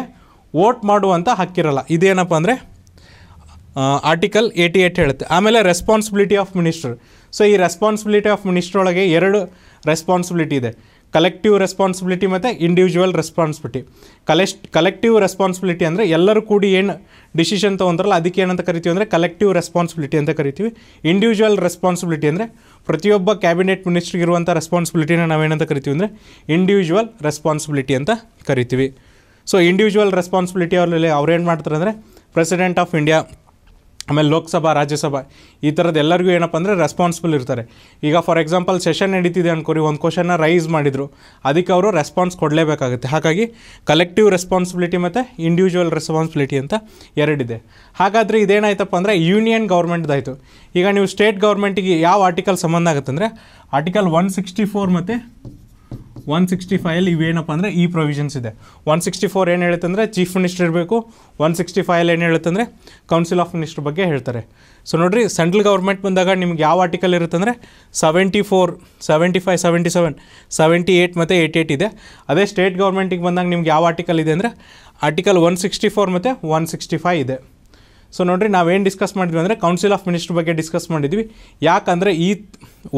ವೋಟ್ ಮಾಡುವಂಥ ಹಕ್ಕಿರಲ್ಲ ಇದೇನಪ್ಪ ಅಂದರೆ ಆರ್ಟಿಕಲ್ ಏಯ್ಟಿ ಏಟ್ ಹೇಳುತ್ತೆ ಆಮೇಲೆ ರೆಸ್ಪಾನ್ಸಿಬಿಲಿಟಿ ಆಫ್ ಮಿನಿಸ್ಟರ್ ಸೊ ಈ ರೆಸ್ಪಾನ್ಸಿಬಿಲಿಟಿ ಆಫ್ ಮಿನಿಸ್ಟರ್ ಒಳಗೆ ಎರಡು ರೆಸ್ಪಾನ್ಸಿಬಿಲಿಟಿ ಇದೆ ಕಲೆಕ್ಟಿವ್ ರೆಸ್ಪಾನ್ಸಿಬಿಲಿಟಿ ಮತ್ತು individual responsibility collect collective responsibility ಅಂದರೆ ಎಲ್ಲರೂ ಕೂಡಿ ಏನು ಡಿಸಿಷನ್ ತೊಗೊಂತಾರಲ್ಲ ಅದಕ್ಕೆ ಏನಂತ ಕರಿತೀವಿ ಅಂದರೆ ಕಲೆಕ್ಟಿವ್ ರೆಸ್ಪಾನ್ಸಿಬಿಲಿಟಿ ಅಂತ ಕರಿತೀವಿ ಇಂಡಿವಿಜುವಲ್ ರೆಸ್ಪಾನ್ಸಿಬಿಲಿಟಿ ಅಂದರೆ ಪ್ರತಿಯೊಬ್ಬ ಕ್ಯಾಬಿನೆಟ್ ಮಿನಿಸ್ಟ್ರಿಗೆ ಇರುವಂಥ ರೆಸ್ಪಾನ್ಸಿಬಿಲಿಟಿನ ನಾವೇನಂತ ಕರಿತೀವಿ ಅಂದರೆ ಇಂಡಿವಿಜುವಲ್ ರೆಸ್ಪಾನ್ಸಿಬಿಲಿಟಿ ಅಂತ ಕರಿತೀವಿ ಸೊ ಇಂಡಿವಿಜುವಲ್ ರೆಸ್ಪಾನ್ಸಿಬಿಲಿಟಿ ಅವರಲ್ಲಿ ಅವ್ರೇನು ಮಾಡ್ತಾರೆ ಅಂದರೆ ಪ್ರೆಸಿಡೆಂಟ್ ಆಫ್ ಇಂಡಿಯಾ ಆಮೇಲೆ ಲೋಕಸಭಾ ರಾಜ್ಯಸಭಾ ಈ ಥರದ್ದು ಎಲ್ಲರಿಗೂ ಏನಪ್ಪ ಅಂದರೆ ರೆಸ್ಪಾನ್ಸಿಬಲ್ ಇರ್ತಾರೆ ಈಗ ಫಾರ್ ಎಕ್ಸಾಂಪಲ್ ಸೆಷನ್ ನಡೀತಿದೆ ಅನ್ಕೋರಿ ಒಂದು ಕ್ವಶನ್ನ ರೈಸ್ ಮಾಡಿದರು ಅದಕ್ಕೆ ಅವರು ರೆಸ್ಪಾನ್ಸ್ ಕೊಡಲೇಬೇಕಾಗುತ್ತೆ ಹಾಗಾಗಿ ಕಲೆಕ್ಟಿವ್ ರೆಸ್ಪಾನ್ಸಿಬಿಲಿಟಿ ಮತ್ತು ಇಂಡಿವಿಜುವಲ್ ರೆಸ್ಪಾನ್ಸಿಬಿಲಿಟಿ ಅಂತ ಎರಡಿದೆ ಹಾಗಾದರೆ ಇದೇನಾಯ್ತಪ್ಪ ಅಂದರೆ ಯೂನಿಯನ್ ಗೌರ್ಮೆಂಟ್ದಾಯಿತು ಈಗ ನೀವು ಸ್ಟೇಟ್ ಗೌರ್ಮೆಂಟಿಗೆ ಯಾವ ಆರ್ಟಿಕಲ್ ಸಂಬಂಧ ಆಗುತ್ತೆ ಅಂದರೆ ಆರ್ಟಿಕಲ್ ಒನ್ ಸಿಕ್ಸ್ಟಿ ಫೋರ್ ಮತ್ತು ಒನ್ ಸಿಕ್ಸ್ಟಿ ಫೈವಲ್ಲಿ ಇವೇನಪ್ಪ ಅಂದರೆ ಈ ಪ್ರೊವಿಷನ್ಸ್ ಇದೆ ಒನ್ ಸಿಕ್ಸ್ಟಿ ಫೋರ್ ಏನು ಹೇಳುತ್ತೆ ಚೀಫ್ ಮಿನಿಸ್ಟರ್ ಇರಬೇಕು ಒನ್ ಸಿಕ್ಸ್ಟಿ ಫೈವಲ್ಲಿ ಏನು ಹೇಳುತ್ತಂದರೆ ಕೌನ್ಸಿಲ್ ಆಫ್ ಮಿನಿಸ್ಟರ್ ಬಗ್ಗೆ ಹೇಳ್ತಾರೆ ಸೊ ನೋಡಿರಿ ಸೆಂಟ್ರಲ್ ಗೌರ್ಮೆಂಟ್ ಬಂದಾಗ ನಿಮ್ಗೆ ಯಾವ ಆರ್ಟಿಕಲ್ ಇರುತ್ತೆ ಅಂದರೆ seventy four seventy five seventy seven seventy eight ಮತ್ತು ಏಯ್ಟಿ ಏಯ್ಟ್ ಇದೆ ಅದೇ ಸ್ಟೇಟ್ ಗೌರ್ಮೆಂಟಿಗೆ ಬಂದಾಗ ನಿಮ್ಗೆ ಯಾವ ಆರ್ಟಿಕಲ್ ಇದೆ ಅಂದರೆ ಆರ್ಟಿಕಲ್ ಒನ್ ಸಿಕ್ಸ್ಟಿ ಫೋರ್ ಮತ್ತು ಒನ್ ಸಿಕ್ಸ್ಟಿ ಫೈವ್ ಇದೆ ಸೊ ನೋಡಿರಿ ನಾವೇನು ಡಿಸ್ಕಸ್ ಮಾಡಿದ್ವಿ ಅಂದರೆ ಕೌನ್ಸಿಲ್ ಆಫ್ ಮಿನಿಸ್ಟರ್ ಬಗ್ಗೆ ಡಿಸ್ಕಸ್ ಮಾಡಿದ್ವಿ ಯಾಕಂದರೆ ಈ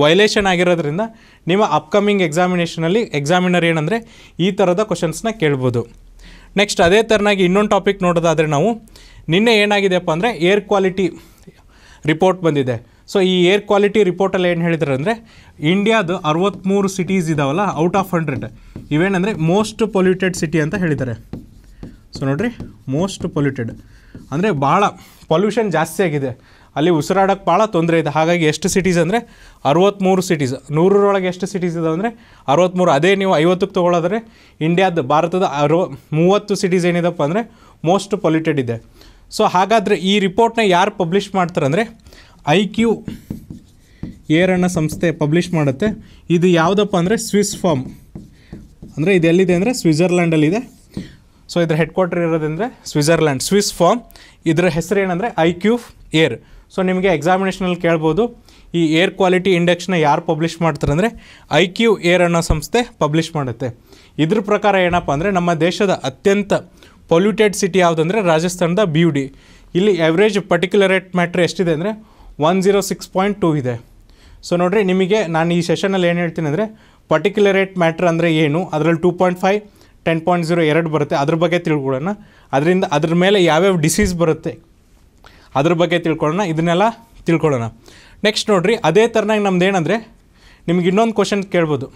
ವೈಲೇಷನ್ ಆಗಿರೋದ್ರಿಂದ ನಿಮ್ಮ ಅಪ್ಕಮಿಂಗ್ ಎಕ್ಸಾಮಿನೇಷನಲ್ಲಿ ಎಕ್ಸಾಮಿನರ್ ಏನಂದರೆ ಈ ಥರದ ಕ್ವಶನ್ಸ್ನ ಕೇಳ್ಬೋದು ನೆಕ್ಸ್ಟ್ ಅದೇ ಥರನಾಗಿ ಇನ್ನೊಂದು ಟಾಪಿಕ್ ನೋಡೋದಾದರೆ ನಾವು ನಿನ್ನೆ ಏನಾಗಿದೆಯಪ್ಪ ಅಂದರೆ ಏರ್ ಕ್ವಾಲಿಟಿ ರಿಪೋರ್ಟ್ ಬಂದಿದೆ ಸೊ ಈ ಏರ್ ಕ್ವಾಲಿಟಿ ರಿಪೋರ್ಟಲ್ಲಿ ಏನು ಹೇಳಿದ್ರು ಅಂದರೆ ಇಂಡಿಯಾದು ಅರವತ್ತ್ಮೂರು ಸಿಟೀಸ್ ಇದಾವಲ್ಲ ಔಟ್ ಆಫ್ ಹಂಡ್ರೆಡ್ ಇವೇನಂದರೆ ಮೋಸ್ಟ್ ಪೊಲ್ಯೂಟೆಡ್ ಸಿಟಿ ಅಂತ ಹೇಳಿದ್ದಾರೆ ಸೊ ನೋಡಿರಿ ಮೋಸ್ಟ್ ಪೊಲ್ಯೂಟೆಡ್ ಅಂದರೆ ಭಾಳ ಪೊಲ್ಯೂಷನ್ ಜಾಸ್ತಿ ಆಗಿದೆ ಅಲ್ಲಿ ಉಸಿರಾಡೋಕ್ಕೆ ಭಾಳ ತೊಂದರೆ ಇದೆ ಹಾಗಾಗಿ ಎಷ್ಟು ಸಿಟೀಸ್ ಅಂದರೆ ಅರವತ್ತ್ಮೂರು ಸಿಟೀಸ್ ನೂರರೊಳಗೆ ಎಷ್ಟು ಸಿಟೀಸ್ ಇದೆ ಅಂದರೆ ಅರವತ್ತ್ಮೂರು ಅದೇ ನೀವು ಐವತ್ತಕ್ಕೆ ತೊಗೊಳೋದ್ರೆ ಇಂಡಿಯಾದ ಭಾರತದ ಅರವ ಮೂವತ್ತು ಸಿಟೀಸ್ ಏನಿದೆಪ್ಪ ಅಂದರೆ ಮೋಸ್ಟ್ ಪೊಲ್ಯೂಟೆಡ್ ಇದೆ ಸೊ ಹಾಗಾದರೆ ಈ ರಿಪೋರ್ಟ್ನ ಯಾರು ಪಬ್ಲಿಷ್ ಮಾಡ್ತಾರಂದರೆ ಐ ಕ್ಯೂ ಏರ್ ಅನ್ನೋ ಸಂಸ್ಥೆ ಪಬ್ಲಿಷ್ ಮಾಡುತ್ತೆ ಇದು ಯಾವುದಪ್ಪ ಅಂದರೆ ಸ್ವಿಸ್ ಫಾರ್ಮ್ ಅಂದರೆ ಇದೆಲ್ಲಿದೆ ಅಂದರೆ ಸ್ವಿಟ್ಜರ್ಲ್ಯಾಂಡಲ್ಲಿದೆ ಸೊ ಇದರ ಹೆಡ್ ಕ್ವಾರ್ಟರ್ ಇರೋದಂದರೆ ಸ್ವಿಝರ್ಲ್ಯಾಂಡ್ ಸ್ವಿಸ್ ಫಾರ್ಮ್ ಇದರ ಹೆಸರು ಏನಂದರೆ ಐ ಕ್ಯೂಫ್ ಏರ್ ಸೊ ನಿಮಗೆ ಎಕ್ಸಾಮಿನೇಷನಲ್ಲಿ ಕೇಳ್ಬೋದು ಈ ಏರ್ ಕ್ವಾಲಿಟಿ ಇಂಡೆಕ್ಸ್ನ ಯಾರು ಪಬ್ಲಿಷ್ ಮಾಡ್ತಾರೆ ಅಂದರೆ ಐ ಕ್ಯೂ ಏರ್ ಅನ್ನೋ ಸಂಸ್ಥೆ ಪಬ್ಲಿಷ್ ಮಾಡುತ್ತೆ ಇದ್ರ ಪ್ರಕಾರ ಏನಪ್ಪ ಅಂದರೆ ನಮ್ಮ ದೇಶದ ಅತ್ಯಂತ ಪೊಲ್ಯೂಟೆಡ್ ಸಿಟಿ ಯಾವುದಂದರೆ ರಾಜಸ್ಥಾನದ ಡಿ ಇಲ್ಲಿ ಎವ್ರೇಜ್ ಪರ್ಟಿಕ್ಯುಲರೇಟ್ ಮ್ಯಾಟ್ರ್ ಎಷ್ಟಿದೆ ಅಂದರೆ one zero six point two ಇದೆ ಸೊ ನೋಡಿರಿ ನಿಮಗೆ ನಾನು ಈ ಸೆಷನಲ್ಲಿ ಏನು ಹೇಳ್ತೀನಿ ಅಂದರೆ ಪರ್ಟಿಕ್ಯುಲರೇಟ್ ಮ್ಯಾಟ್ರ್ ಅಂದರೆ ಏನು ಅದರಲ್ಲಿ two point five ten point zero ಎರಡು ಬರುತ್ತೆ ಅದ್ರ ಬಗ್ಗೆ ತಿಳ್ಕೊಳ್ಳೋಣ ಅದರಿಂದ ಅದ್ರ ಮೇಲೆ ಯಾವ್ಯಾವ ಡಿಸೀಸ್ ಬರುತ್ತೆ ಅದ್ರ ಬಗ್ಗೆ ತಿಳ್ಕೊಳ್ಳೋಣ ಇದನ್ನೆಲ್ಲ ತಿಳ್ಕೊಳ್ಳೋಣ ನೆಕ್ಸ್ಟ್ ನೋಡಿರಿ ಅದೇ ಥರನಾಗಿ ನಮ್ದು ಏನಂದರೆ ನಿಮ್ಗೆ ಇನ್ನೊಂದು ಕ್ವಶನ್ ಕೇಳ್ಬೋದು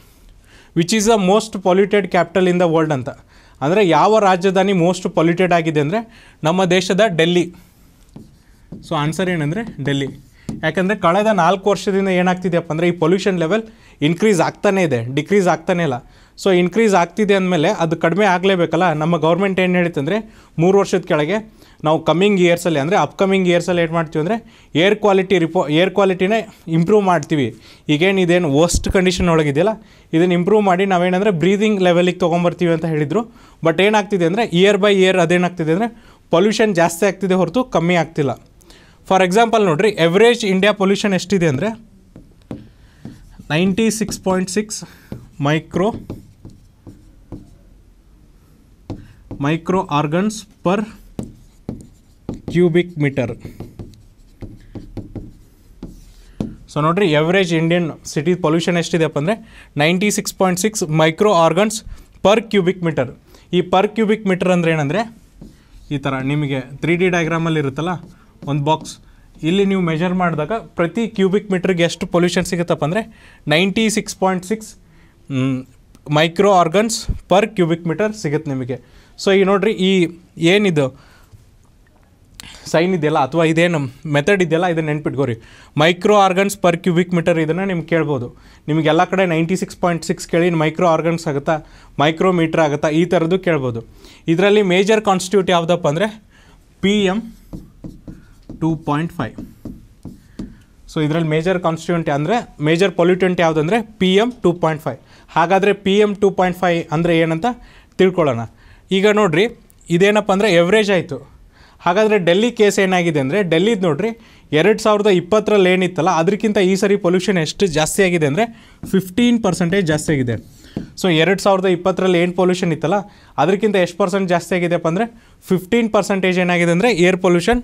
which is the most polluted capital in the world ಅಂತ ಅಂದರೆ ಯಾವ ರಾಜಧಾನಿ ಮೋಸ್ಟ್ ಪಾಲ್ಯೂಟೆಡ್ ಆಗಿದೆ ಅಂದರೆ ನಮ್ಮ ದೇಶದ ಡೆಲ್ಲಿ ಸೊ ಆನ್ಸರ್ ಏನಂದರೆ ಡೆಲ್ಲಿ ಯಾಕಂದರೆ ಕಳೆದ ನಾಲ್ಕು ವರ್ಷದಿಂದ ಏನಾಗ್ತಿದೆಯಪ್ಪ ಅಂದರೆ ಈ ಪೊಲ್ಯೂಷನ್ ಲೆವೆಲ್ ಇನ್ಕ್ರೀಸ್ ಆಗ್ತಾನೇ ಇದೆ ಡಿಕ್ರೀಸ್ ಆಗ್ತಾನೇ ಇಲ್ಲ ಸೊ ಇನ್ಕ್ರೀಸ್ ಆಗ್ತಿದೆ ಅಂದಮೇಲೆ ಅದು ಕಡಿಮೆ ಆಗಲೇಬೇಕಲ್ಲ ನಮ್ಮ ಗೌರ್ಮೆಂಟ್ ಏನು ಹೇಳಿತಂದರೆ ಮೂರು ವರ್ಷದ ಕೆಳಗೆ ನಾವು ಕಮ್ಮಿಂಗ್ ಇಯರ್ಸಲ್ಲಿ ಅಂದರೆ ಅಪ್ಕಮಿಂಗ್ ಇಯರ್ಸಲ್ಲಿ ಏನು ಮಾಡ್ತೀವಿ ಅಂದರೆ ಏರ್ ಕ್ವಾಲಿಟಿ ರಿಪೋ ಏರ್ ಕ್ವಾಲಿಟಿನೇ ಇಂಪ್ರೂವ್ ಮಾಡ್ತೀವಿ ಈಗೇನು ಇದೇನು ವರ್ಸ್ಟ್ ಕಂಡೀಷನ್ ಒಳಗಿದೆಯಲ್ಲ ಇದನ್ನು ಇಂಪ್ರೂವ್ ಮಾಡಿ ನಾವೇನಂದರೆ ಬ್ರೀದಿಂಗ್ ಲೆವೆಲಿಗೆ ತೊಗೊಂಬರ್ತೀವಿ ಅಂತ ಹೇಳಿದರು ಬಟ್ ಏನಾಗ್ತಿದೆ ಅಂದರೆ ಇಯರ್ ಬೈ ಇಯರ್ ಅದೇನಾಗ್ತಿದೆ ಅಂದರೆ ಪೊಲ್ಯೂಷನ್ ಜಾಸ್ತಿ ಆಗ್ತಿದೆ ಹೊರತು ಕಮ್ಮಿ ಆಗ್ತಿಲ್ಲ ಫಾರ್ ಎಕ್ಸಾಂಪಲ್ ನೋಡಿರಿ ಎವ್ರೇಜ್ ಇಂಡಿಯಾ ಪೊಲ್ಯೂಷನ್ ಎಷ್ಟಿದೆ ಅಂದರೆ ninety six point six micro micro organs per cubic metre so ನೋಡಿರಿ ಎವ್ರೇಜ್ ಇಂಡಿಯನ್ ಸಿಟಿ ಪೊಲ್ಯೂಷನ್ ಎಷ್ಟಿದೆಪ್ಪ ಅಂದರೆ ninety six point six micro organs per cubic metre ಈ ಪರ್ ಕ್ಯೂಬಿಕ್ ಮೀಟರ್ ಅಂದರೆ ಏನಂದರೆ ಈ ಥರ ನಿಮಗೆ ತ್ರೀ ಡಿ ಡಯಾಗ್ರಾಮಲ್ಲಿ ಇರುತ್ತಲ್ಲ ಒಂದು ಬಾಕ್ಸ್ ಇಲ್ಲಿ ನೀವು ಮೆಜರ್ ಮಾಡಿದಾಗ ಪ್ರತಿ ಕ್ಯೂಬಿಕ್ ಮೀಟ್ರಿಗೆ ಎಷ್ಟು ಪೊಲ್ಯೂಷನ್ ಸಿಗುತ್ತಪ್ಪ ಅಂದರೆ ninety six point six micro organs per cubic metre ಸಿಗುತ್ತೆ ನಿಮಗೆ ಸೊ ಈಗ ನೋಡ್ರಿ ಈ ಏನಿದು ಸೈನ್ ಇದೆಯಲ್ಲ ಅಥವಾ ಇದೇನು ಮೆಥಡ್ ಇದೆಯಲ್ಲ ಇದನ್ನು ನೆನ್ಪಿಟ್ಕೋರಿ micro organs per cubic metre ಇದನ್ನು ನಿಮ್ಗೆ ಕೇಳ್ಬೋದು ನಿಮಗೆಲ್ಲ ಕಡೆ ನೈಂಟಿ ಸಿಕ್ಸ್ ಪಾಯಿಂಟ್ ಸಿಕ್ಸ್ ಕೇಳಿ ಮೈಕ್ರೋ ಆರ್ಗನ್ಸ್ ಆಗುತ್ತಾ ಮೈಕ್ರೋ ಮೀಟರ್ ಆಗುತ್ತಾ ಈ ಥರದ್ದು ಕೇಳ್ಬೋದು ಇದರಲ್ಲಿ ಮೇಜರ್ ಕಾನ್ಸ್ಟಿಟ್ಯೂಟ್ ಯಾವುದಪ್ಪ ಅಂದರೆ P M two point five so ಇದರಲ್ಲಿ ಮೇಜರ್ ಕಾನ್ಸ್ಟಿಟ್ಯೂಂಟ್ ಅಂದರೆ ಮೇಜರ್ ಪೊಲ್ಯೂಟೆಂಟ್ ಯಾವುದಂದರೆ P M two point five ಹಾಗಾದರೆ P M two point five ಅಂದರೆ ಏನಂತ ತಿಳ್ಕೊಳ್ಳೋಣ ಈಗ ನೋಡಿರಿ ಇದೇನಪ್ಪ ಅಂದರೆ ಎವ್ರೇಜ್ ಆಯಿತು ಹಾಗಾದರೆ ಡೆಲ್ಲಿ ಕೇಸ್ ಏನಾಗಿದೆ ಅಂದರೆ ಡೆಲ್ಲಿದು ನೋಡ್ರಿ ಎರಡು ಸಾವಿರದ ಇಪ್ಪತ್ತರಲ್ಲಿ ಏನಿತ್ತಲ್ಲ ಅದಕ್ಕಿಂತ ಈ ಸರಿ ಪೊಲ್ಯೂಷನ್ ಎಷ್ಟು ಜಾಸ್ತಿ ಆಗಿದೆ ಅಂದರೆ ಫಿಫ್ಟೀನ್ ಪರ್ಸೆಂಟೇಜ್ ಜಾಸ್ತಿ ಆಗಿದೆ ಸೊ ಎರಡು ಸಾವಿರದ ಇಪ್ಪತ್ತರಲ್ಲಿ ಏನು ಪೊಲ್ಯೂಷನ್ ಇತ್ತಲ್ಲ ಅದಕ್ಕಿಂತ ಎಷ್ಟು ಪರ್ಸೆಂಟ್ ಜಾಸ್ತಿ ಆಗಿದೆಪ್ಪ ಅಂದರೆ ಫಿಫ್ಟೀನ್ ಪರ್ಸೆಂಟೇಜ್ ಏನಾಗಿದೆ ಅಂದರೆ ಏರ್ ಪೊಲ್ಯೂಷನ್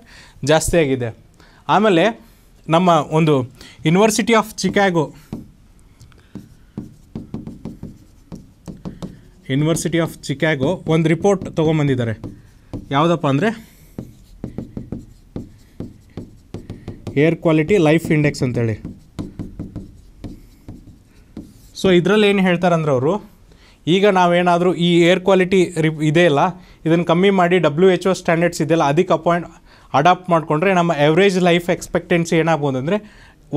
ಜಾಸ್ತಿ ಆಗಿದೆ ಆಮೇಲೆ ನಮ್ಮ ಒಂದು university of Chicago university of Chicago ಒಂದು ರಿಪೋರ್ಟ್ ತೊಗೊಂಬಂದಿದ್ದಾರೆ ಯಾವುದಪ್ಪ ಅಂದರೆ ಏರ್ ಕ್ವಾಲಿಟಿ ಲೈಫ್ ಇಂಡೆಕ್ಸ್ ಅಂತೇಳಿ ಸೊ ಇದರಲ್ಲಿ ಏನು ಹೇಳ್ತಾರಂದ್ರೆ ಅವರು ಈಗ ನಾವೇನಾದರೂ ಈ ಏರ್ ಕ್ವಾಲಿಟಿ ರಿ ಇದೆಯಲ್ಲ ಇದನ್ನು ಕಮ್ಮಿ ಮಾಡಿ ಡಬ್ಲ್ಯೂ ಎಚ್ ಒ ಸ್ಟ್ಯಾಂಡರ್ಡ್ಸ್ ಇದೆಯಲ್ಲ ಅದಕ್ಕೆ ಅಪಾಯಿಂಟ್ ಅಡಾಪ್ಟ್ ಮಾಡಿಕೊಂಡ್ರೆ ನಮ್ಮ ಎವ್ರೇಜ್ ಲೈಫ್ ಎಕ್ಸ್ಪೆಕ್ಟೆನ್ಸಿ ಏನಾಗ್ಬೋದು ಅಂದರೆ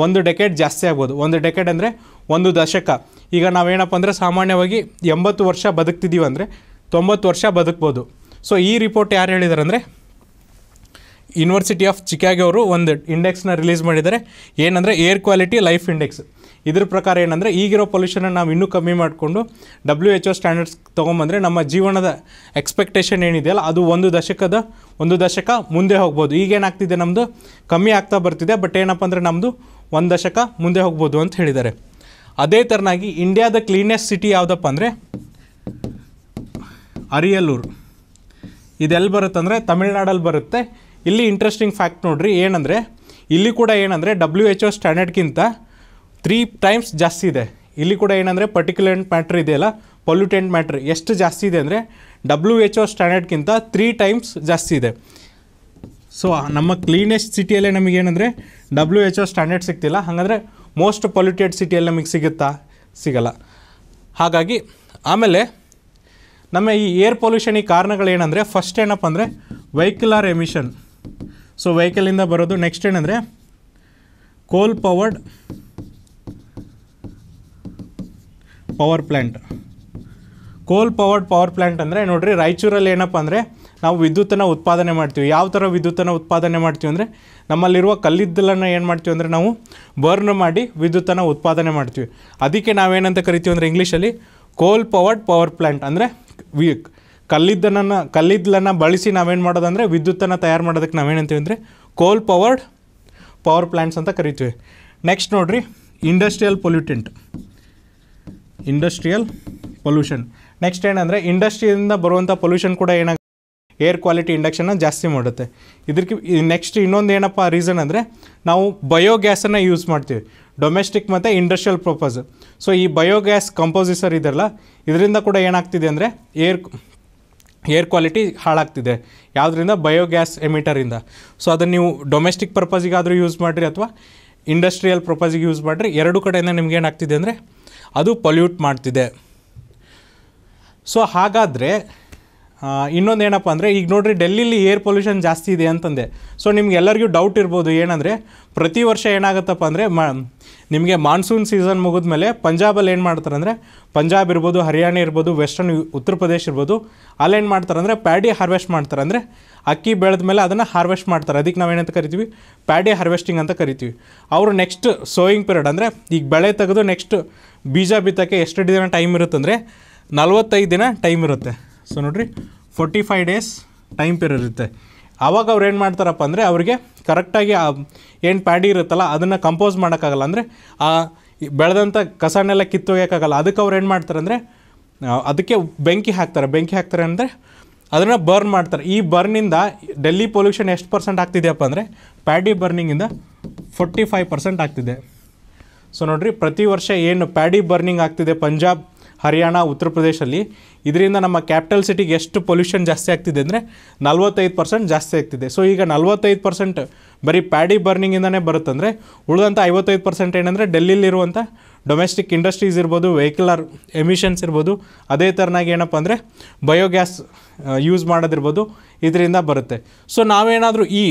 ಒಂದು ಡೆಕೆಟ್ ಜಾಸ್ತಿ ಆಗ್ಬೋದು ಒಂದು ಡೆಕೆಟ್ ಅಂದರೆ ಒಂದು ದಶಕ ಈಗ ನಾವೇನಪ್ಪ ಅಂದರೆ ಸಾಮಾನ್ಯವಾಗಿ ಎಂಬತ್ತು ವರ್ಷ ಬದುಕ್ತಿದ್ದೀವಿ ಅಂದರೆ ತೊಂಬತ್ತು ವರ್ಷ ಬದುಕ್ಬೋದು ಸೊ ಈ ರಿಪೋರ್ಟ್ ಯಾರು ಹೇಳಿದ್ದಾರೆ ಅಂದರೆ ಯೂನಿವರ್ಸಿಟಿ ಆಫ್ ಚಿಕಾಗೆ ಅವರು ಒಂದು ಇಂಡೆಕ್ಸ್ನ ರಿಲೀಸ್ ಮಾಡಿದ್ದಾರೆ ಏನಂದರೆ ಏರ್ ಕ್ವಾಲಿಟಿ ಲೈಫ್ ಇಂಡೆಕ್ಸ್ ಇದ್ರ ಪ್ರಕಾರ ಏನಂದರೆ ಈಗಿರೋ ಪೊಲ್ಯೂಷನನ್ನು ನಾವು ಇನ್ನೂ ಕಮ್ಮಿ ಮಾಡಿಕೊಂಡು ಡಬ್ಲ್ಯೂ ಎಚ್ ಒ ಸ್ಟ್ಯಾಂಡರ್ಡ್ಸ್ ತೊಗೊಂಬಂದರೆ ನಮ್ಮ ಜೀವನದ ಎಕ್ಸ್ಪೆಕ್ಟೇಷನ್ ಏನಿದೆಯಲ್ಲ ಅದು ಒಂದು ದಶಕದ ಒಂದು ದಶಕ ಮುಂದೆ ಹೋಗ್ಬೋದು ಈಗೇನಾಗ್ತಿದೆ ನಮ್ಮದು ಕಮ್ಮಿ ಆಗ್ತಾ ಬರ್ತಿದೆ ಬಟ್ ಏನಪ್ಪ ಅಂದರೆ ನಮ್ಮದು ಒಂದು ದಶಕ ಮುಂದೆ ಹೋಗ್ಬೋದು ಅಂತ ಹೇಳಿದ್ದಾರೆ ಅದೇ ಥರನಾಗಿ ಇಂಡಿಯಾದ ಕ್ಲೀನೆಸ್ಟ್ ಸಿಟಿ ಯಾವುದಪ್ಪ ಅಂದರೆ ಅರಿಯಲ್ಲೂರು ಇದೆಲ್ಲಿ ಬರುತ್ತಂದರೆ ತಮಿಳ್ನಾಡಲ್ಲಿ ಬರುತ್ತೆ ಇಲ್ಲಿ ಇಂಟ್ರೆಸ್ಟಿಂಗ್ ಫ್ಯಾಕ್ಟ್ ನೋಡ್ರಿ ಏನಂದರೆ ಇಲ್ಲಿ ಕೂಡ ಏನಂದರೆ ಡಬ್ಲ್ಯೂ ಎಚ್ ಓ ಸ್ಟ್ಯಾಂಡರ್ಡ್ಗಿಂತ ತ್ರೀ ಟೈಮ್ಸ್ ಜಾಸ್ತಿ ಇದೆ ಇಲ್ಲಿ ಕೂಡ ಏನಂದರೆ ಪರ್ಟಿಕ್ಯುಲರ್ ಮ್ಯಾಟ್ರ್ ಇದೆಯಲ್ಲ ಪೊಲ್ಯೂಟೆಂಟ್ ಮ್ಯಾಟ್ರ್ ಎಷ್ಟು ಜಾಸ್ತಿ ಇದೆ ಅಂದರೆ ಡಬ್ಲ್ಯೂ ಎಚ್ ಓ ಸ್ಟ್ಯಾಂಡರ್ಡ್ಗಿಂತ ತ್ರೀ ಟೈಮ್ಸ್ ಜಾಸ್ತಿ ಇದೆ ಸೊ ನಮ್ಮ ಕ್ಲೀನೆಸ್ಟ್ ಸಿಟಿಯಲ್ಲೇ ನಮಗೇನಂದರೆ ಡಬ್ಲ್ಯೂ ಎಚ್ ಓ ಸ್ಟ್ಯಾಂಡರ್ಡ್ ಸಿಗ್ತಿಲ್ಲ ಹಾಗಂದರೆ ಮೋಸ್ಟ್ ಪೊಲ್ಯೂಟೆಡ್ ಸಿಟಿಯಲ್ಲಿ ನಮಗೆ ಸಿಗುತ್ತಾ ಸಿಗಲ್ಲ ಹಾಗಾಗಿ ಆಮೇಲೆ ನಮ್ಮ ಈ ಏರ್ ಪೊಲ್ಯೂಷನಿಗೆ ಕಾರಣಗಳೇನಂದರೆ ಫಸ್ಟ್ ಏನಪ್ಪ ಅಂದರೆ ಆರ್ ಎಮಿಷನ್ ಸೊ ವೆಹಿಕಲಿಂದ ಬರೋದು ನೆಕ್ಸ್ಟ್ ಏನಂದರೆ coal powered power plant coal powered power plant ಅಂದರೆ ನೋಡಿರಿ ರಾಯಚೂರಲ್ಲಿ ಏನಪ್ಪ ಅಂದರೆ ನಾವು ವಿದ್ಯುತ್ತನ್ನು ಉತ್ಪಾದನೆ ಮಾಡ್ತೀವಿ ಯಾವ ಥರ ವಿದ್ಯುತ್ತನ್ನು ಉತ್ಪಾದನೆ ಮಾಡ್ತೀವಿ ಅಂದರೆ ನಮ್ಮಲ್ಲಿರುವ ಕಲ್ಲಿದ್ದಲನ್ನು ಏನು ಮಾಡ್ತೀವಿ ಅಂದರೆ ನಾವು ಬರ್ನ್ ಮಾಡಿ ವಿದ್ಯುತ್ತನ್ನು ಉತ್ಪಾದನೆ ಮಾಡ್ತೀವಿ ಅದಕ್ಕೆ ನಾವೇನಂತ ಕರಿತೀವಿ ಅಂದರೆ ಇಂಗ್ಲೀಷಲ್ಲಿ ಕೋಲ್ ಪವರ್ಡ್ ಪವರ್ ಪ್ಲ್ಯಾಂಟ್ ಅಂದರೆ ವೀಕ್ ಕಲ್ಲಿದ್ದಲನ್ನು ಕಲ್ಲಿದ್ದಲನ್ನು ಬಳಸಿ ನಾವೇನು ಮಾಡೋದಂದರೆ ವಿದ್ಯುತ್ತನ್ನು ತಯಾರು ಮಾಡೋದಕ್ಕೆ ನಾವೇನಂತೀವಿ ಅಂದರೆ ಕೋಲ್ ಪವರ್ಡ್ ಪವರ್ ಪ್ಲ್ಯಾಂಟ್ಸ್ ಅಂತ ಕರಿತೀವಿ ನೆಕ್ಸ್ಟ್ ನೋಡಿರಿ industrial pollutant industrial pollution next ಏನಂದರೆ ಇಂಡಸ್ಟ್ರಿಯಿಂದ ಬರುವಂಥ ಪೊಲ್ಯೂಷನ್ ಕೂಡ ಏನಾಗ ಏರ್ ಕ್ವಾಲಿಟಿ ಇಂಡಕ್ಷನ್ನ ಜಾಸ್ತಿ ಮಾಡುತ್ತೆ ಇದಕ್ಕೆ ನೆಕ್ಸ್ಟ್ ಇನ್ನೊಂದು ಏನಪ್ಪ ರೀಸನ್ ಅಂದರೆ ನಾವು ಬಯೋಗ್ಯಾಸನ್ನು ಯೂಸ್ ಮಾಡ್ತೀವಿ ಡೊಮೆಸ್ಟಿಕ್ ಮತ್ತು ಇಂಡಸ್ಟ್ರಿಯಲ್ ಪರ್ಪಸ್ ಸೊ ಈ ಬಯೋಗ್ಯಾಸ್ ಕಂಪೋಸಿಸರ್ ಇದೆಲ್ಲ ಇದರಿಂದ ಕೂಡ ಏನಾಗ್ತಿದೆ ಅಂದರೆ ಏರ್ ಏರ್ ಕ್ವಾಲಿಟಿ ಹಾಳಾಗ್ತಿದೆ ಯಾವುದರಿಂದ ಬಯೋಗ್ಯಾಸ್ ಎಮಿಟರಿಂದ ಸೊ ಅದನ್ನು ನೀವು ಡೊಮೆಸ್ಟಿಕ್ ಪರ್ಪಸ್ಗಾದರೂ ಯೂಸ್ ಮಾಡಿರಿ ಅಥವಾ ಇಂಡಸ್ಟ್ರಿಯಲ್ ಪರ್ಪಸ್ಗೆ ಯೂಸ್ ಮಾಡಿರಿ ಎರಡು ಕಡೆಯಿಂದ ನಿಮ್ಗೆ ಏನಾಗ್ತಿದೆ ಅಂದರೆ ಅದು ಪೊಲ್ಯೂಟ್ ಮಾಡ್ತಿದೆ ಸೊ ಹಾಗಾದರೆ ಇನ್ನೊಂದು ಏನಪ್ಪ ಅಂದರೆ ಈಗ ನೋಡಿರಿ ಡೆಲ್ಲಿಲಿ ಏರ್ ಪೊಲ್ಯೂಷನ್ ಜಾಸ್ತಿ ಇದೆ ಅಂತಂದೆ ಸೊ ನಿಮ್ಗೆ ಎಲ್ಲರಿಗೂ ಡೌಟ್ ಇರ್ಬೋದು ಏನಂದರೆ ಪ್ರತಿ ವರ್ಷ ಏನಾಗುತ್ತಪ್ಪ ಅಂದರೆ ಮ ನಿಮಗೆ ಮಾನ್ಸೂನ್ ಸೀಸನ್ ಮುಗಿದ್ಮೇಲೆ ಪಂಜಾಬಲ್ಲಿ ಏನು ಮಾಡ್ತಾರೆ ಅಂದರೆ ಪಂಜಾಬ್ ಇರ್ಬೋದು ಹರಿಯಾಣ ಇರ್ಬೋದು ವೆಸ್ಟರ್ನ್ ಉತ್ತರ ಪ್ರದೇಶ್ ಇರ್ಬೋದು ಅಲ್ಲೇನು ಮಾಡ್ತಾರೆ ಅಂದರೆ ಪ್ಯಾಡಿ ಹಾರ್ವೆಸ್ಟ್ ಮಾಡ್ತಾರೆ ಅಂದರೆ ಅಕ್ಕಿ ಬೆಳೆದ ಮೇಲೆ ಅದನ್ನು ಹಾರ್ವೆಸ್ಟ್ ಮಾಡ್ತಾರೆ ಅದಕ್ಕೆ ಏನಂತ ಕರಿತೀವಿ ಪ್ಯಾಡಿ ಹಾರ್ವೆಸ್ಟಿಂಗ್ ಅಂತ ಕರಿತೀವಿ ಅವರು ನೆಕ್ಸ್ಟ್ ಸೋಯಿಂಗ್ ಪೀರಿಯಡ್ ಅಂದರೆ ಈಗ ಬೆಳೆ ತೆಗೆದು ನೆಕ್ಸ್ಟ್ ಬೀಜ ಬಿತ್ತಕ್ಕೆ ಎಷ್ಟು ದಿನ ಟೈಮ್ ಇರುತ್ತಂದರೆ ನಲ್ವತ್ತೈದು ದಿನ ಟೈಮ್ ಇರುತ್ತೆ ಸೊ ನೋಡಿರಿ forty five days time period ಇರುತ್ತೆ ಆವಾಗ ಅವ್ರು ಏನು ಮಾಡ್ತಾರಪ್ಪ ಅಂದರೆ ಅವರಿಗೆ ಕರೆಕ್ಟಾಗಿ ಏನು ಪ್ಯಾಡಿ ಇರುತ್ತಲ್ಲ ಅದನ್ನು ಕಂಪೋಸ್ ಮಾಡೋಕ್ಕಾಗಲ್ಲ ಅಂದರೆ ಆ ಬೆಳೆದಂಥ ಕಸನೆಲ್ಲ ಕಿತ್ತೊಗೆಯೋಕ್ಕಾಗಲ್ಲ ಅದಕ್ಕೆ ಅವ್ರು ಏನು ಮಾಡ್ತಾರೆ ಅಂದರೆ ಅದಕ್ಕೆ ಬೆಂಕಿ ಹಾಕ್ತಾರೆ ಬೆಂಕಿ ಹಾಕ್ತಾರೆ ಅಂದರೆ ಅದನ್ನು ಬರ್ನ್ ಮಾಡ್ತಾರೆ ಈ ಬರ್ನಿಂದ ಡೆಲ್ಲಿ ಪೊಲ್ಯೂಷನ್ ಎಷ್ಟು ಪರ್ಸೆಂಟ್ ಆಗ್ತಿದೆಯಪ್ಪ ಅಂದರೆ ಪ್ಯಾಡಿ ಬರ್ನಿಂಗಿಂದ ಫೋರ್ಟಿ ಫೈವ್ ಪರ್ಸೆಂಟ್ ಆಗ್ತಿದೆ ಸೊ ನೋಡಿರಿ ಪ್ರತಿ ವರ್ಷ ಏನು ಪ್ಯಾಡಿ ಬರ್ನಿಂಗ್ ಆಗ್ತಿದೆ ಪಂಜಾಬ್ ಹರಿಯಾಣ ಉತ್ತರ ಪ್ರದೇಶಲ್ಲಿ ಇದರಿಂದ ನಮ್ಮ ಕ್ಯಾಪಿಟಲ್ ಸಿಟಿಗೆ ಎಷ್ಟು ಪೊಲ್ಯೂಷನ್ ಜಾಸ್ತಿ ಆಗ್ತಿದೆ ಅಂದರೆ ನಲ್ವತ್ತೈದು ಪರ್ಸೆಂಟ್ ಜಾಸ್ತಿ ಆಗ್ತಿದೆ ಸೊ ಈಗ ನಲ್ವತ್ತೈದು ಪರ್ಸೆಂಟ್ ಬರೀ ಪ್ಯಾಡಿ ಬರ್ನಿಂಗಿಂದನೇ ಬರುತ್ತಂದರೆ ಉಳಿದಂಥ ಐವತ್ತೈದು ಪರ್ಸೆಂಟ್ ಏನಂದರೆ ಡೆಲ್ಲಿಲಿರುವಂಥ ಡೊಮೆಸ್ಟಿಕ್ ಇಂಡಸ್ಟ್ರೀಸ್ ಇರ್ಬೋದು ವೆಹಿಕಲರ್ ಎಮಿಷನ್ಸ್ ಇರ್ಬೋದು ಅದೇ ಥರನಾಗಿ ಏನಪ್ಪ ಅಂದರೆ ಬಯೋಗ್ಯಾಸ್ ಯೂಸ್ ಮಾಡೋದಿರ್ಬೋದು ಇದರಿಂದ ಬರುತ್ತೆ ಸೊ ನಾವೇನಾದರೂ ಈ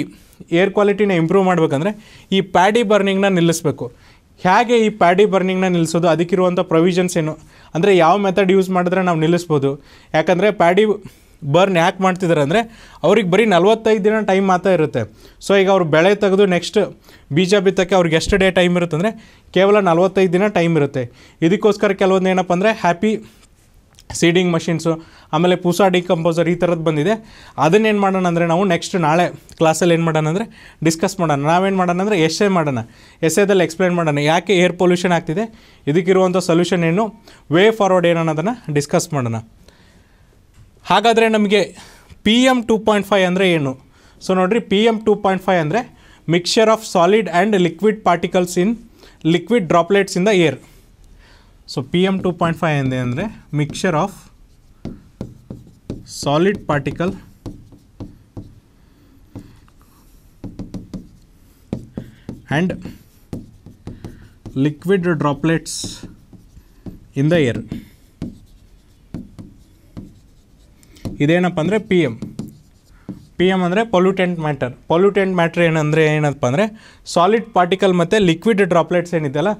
ಏರ್ ಕ್ವಾಲಿಟಿನ ಇಂಪ್ರೂವ್ ಮಾಡಬೇಕಂದ್ರೆ ಈ ಪ್ಯಾಡಿ ಬರ್ನಿಂಗ್ನ ನಿಲ್ಲಿಸಬೇಕು ಹೇಗೆ ಈ ಪ್ಯಾಡಿ ಬರ್ನಿಂಗ್ನ ನಿಲ್ಲಿಸೋದು ಅದಕ್ಕಿರುವಂಥ ಪ್ರೊವಿಷನ್ಸ್ ಏನು ಅಂದರೆ ಯಾವ ಮೆಥಡ್ ಯೂಸ್ ಮಾಡಿದ್ರೆ ನಾವು ನಿಲ್ಲಿಸ್ಬೋದು ಯಾಕಂದರೆ ಪ್ಯಾಡಿ ಬರ್ನ್ ಯಾಕೆ ಮಾಡ್ತಿದ್ದಾರೆ ಅಂದರೆ ಅವ್ರಿಗೆ ಬರೀ ನಲ್ವತ್ತೈದು ದಿನ ಟೈಮ್ ಮಾತ್ರ ಇರುತ್ತೆ ಸೊ ಈಗ ಅವ್ರು ಬೆಳೆ ತೆಗೆದು ನೆಕ್ಸ್ಟ್ ಬೀಜ ಬಿತ್ತಕ್ಕೆ ಅವ್ರಿಗೆ ಎಷ್ಟು ಡೇ ಟೈಮ್ ಅಂದರೆ ಕೇವಲ ನಲ್ವತ್ತೈದು ದಿನ ಟೈಮ್ ಇರುತ್ತೆ ಇದಕ್ಕೋಸ್ಕರ ಕೆಲವೊಂದು ಏನಪ್ಪ ಅಂದರೆ ಹ್ಯಾಪಿ ಸೀಡಿಂಗ್ ಮಷಿನ್ಸು ಆಮೇಲೆ ಪೂಸಾ ಡಿಕಂಪೋಸರ್ ಈ ಥರದ್ದು ಬಂದಿದೆ ಅದನ್ನೇನು ಮಾಡೋಣ ಅಂದರೆ ನಾವು ನೆಕ್ಸ್ಟ್ ನಾಳೆ ಕ್ಲಾಸಲ್ಲಿ ಏನು ಮಾಡೋಣ ಅಂದರೆ ಡಿಸ್ಕಸ್ ಮಾಡೋಣ ನಾವೇನು ಮಾಡೋಣ ಅಂದರೆ ಎಸ್ ಎ ಮಾಡೋಣ ಎಸ್ ಎದಲ್ಲಿ ಎಕ್ಸ್ಪ್ಲೇನ್ ಮಾಡೋಣ ಯಾಕೆ ಏರ್ ಪೊಲ್ಯೂಷನ್ ಆಗ್ತಿದೆ ಇದಕ್ಕಿರುವಂಥ ಸೊಲ್ಯೂಷನ್ ಏನು ವೇ ಫಾರ್ವರ್ಡ್ ಏನು ಅನ್ನೋದನ್ನು ಡಿಸ್ಕಸ್ ಮಾಡೋಣ ಹಾಗಾದರೆ ನಮಗೆ P M two point five ಅಂದರೆ ಏನು ಸೊ ನೋಡಿರಿ P M two point five ಅಂದರೆ mixture of solid and liquid particles in liquid droplets in the air so P M two point five ಏನಿದೆ ಅಂದರೆ mixture of solid particle and liquid droplets in the air ಇದೇನಪ್ಪ ಅಂದರೆ P M P M ಅಂದರೆ pollutant matter pollutant matter ಏನಂದರೆ ಏನಪ್ಪ ಅಂದರೆ solid particle ಮತ್ತು liquid droplets ಏನಿದೆಯಲ್ಲ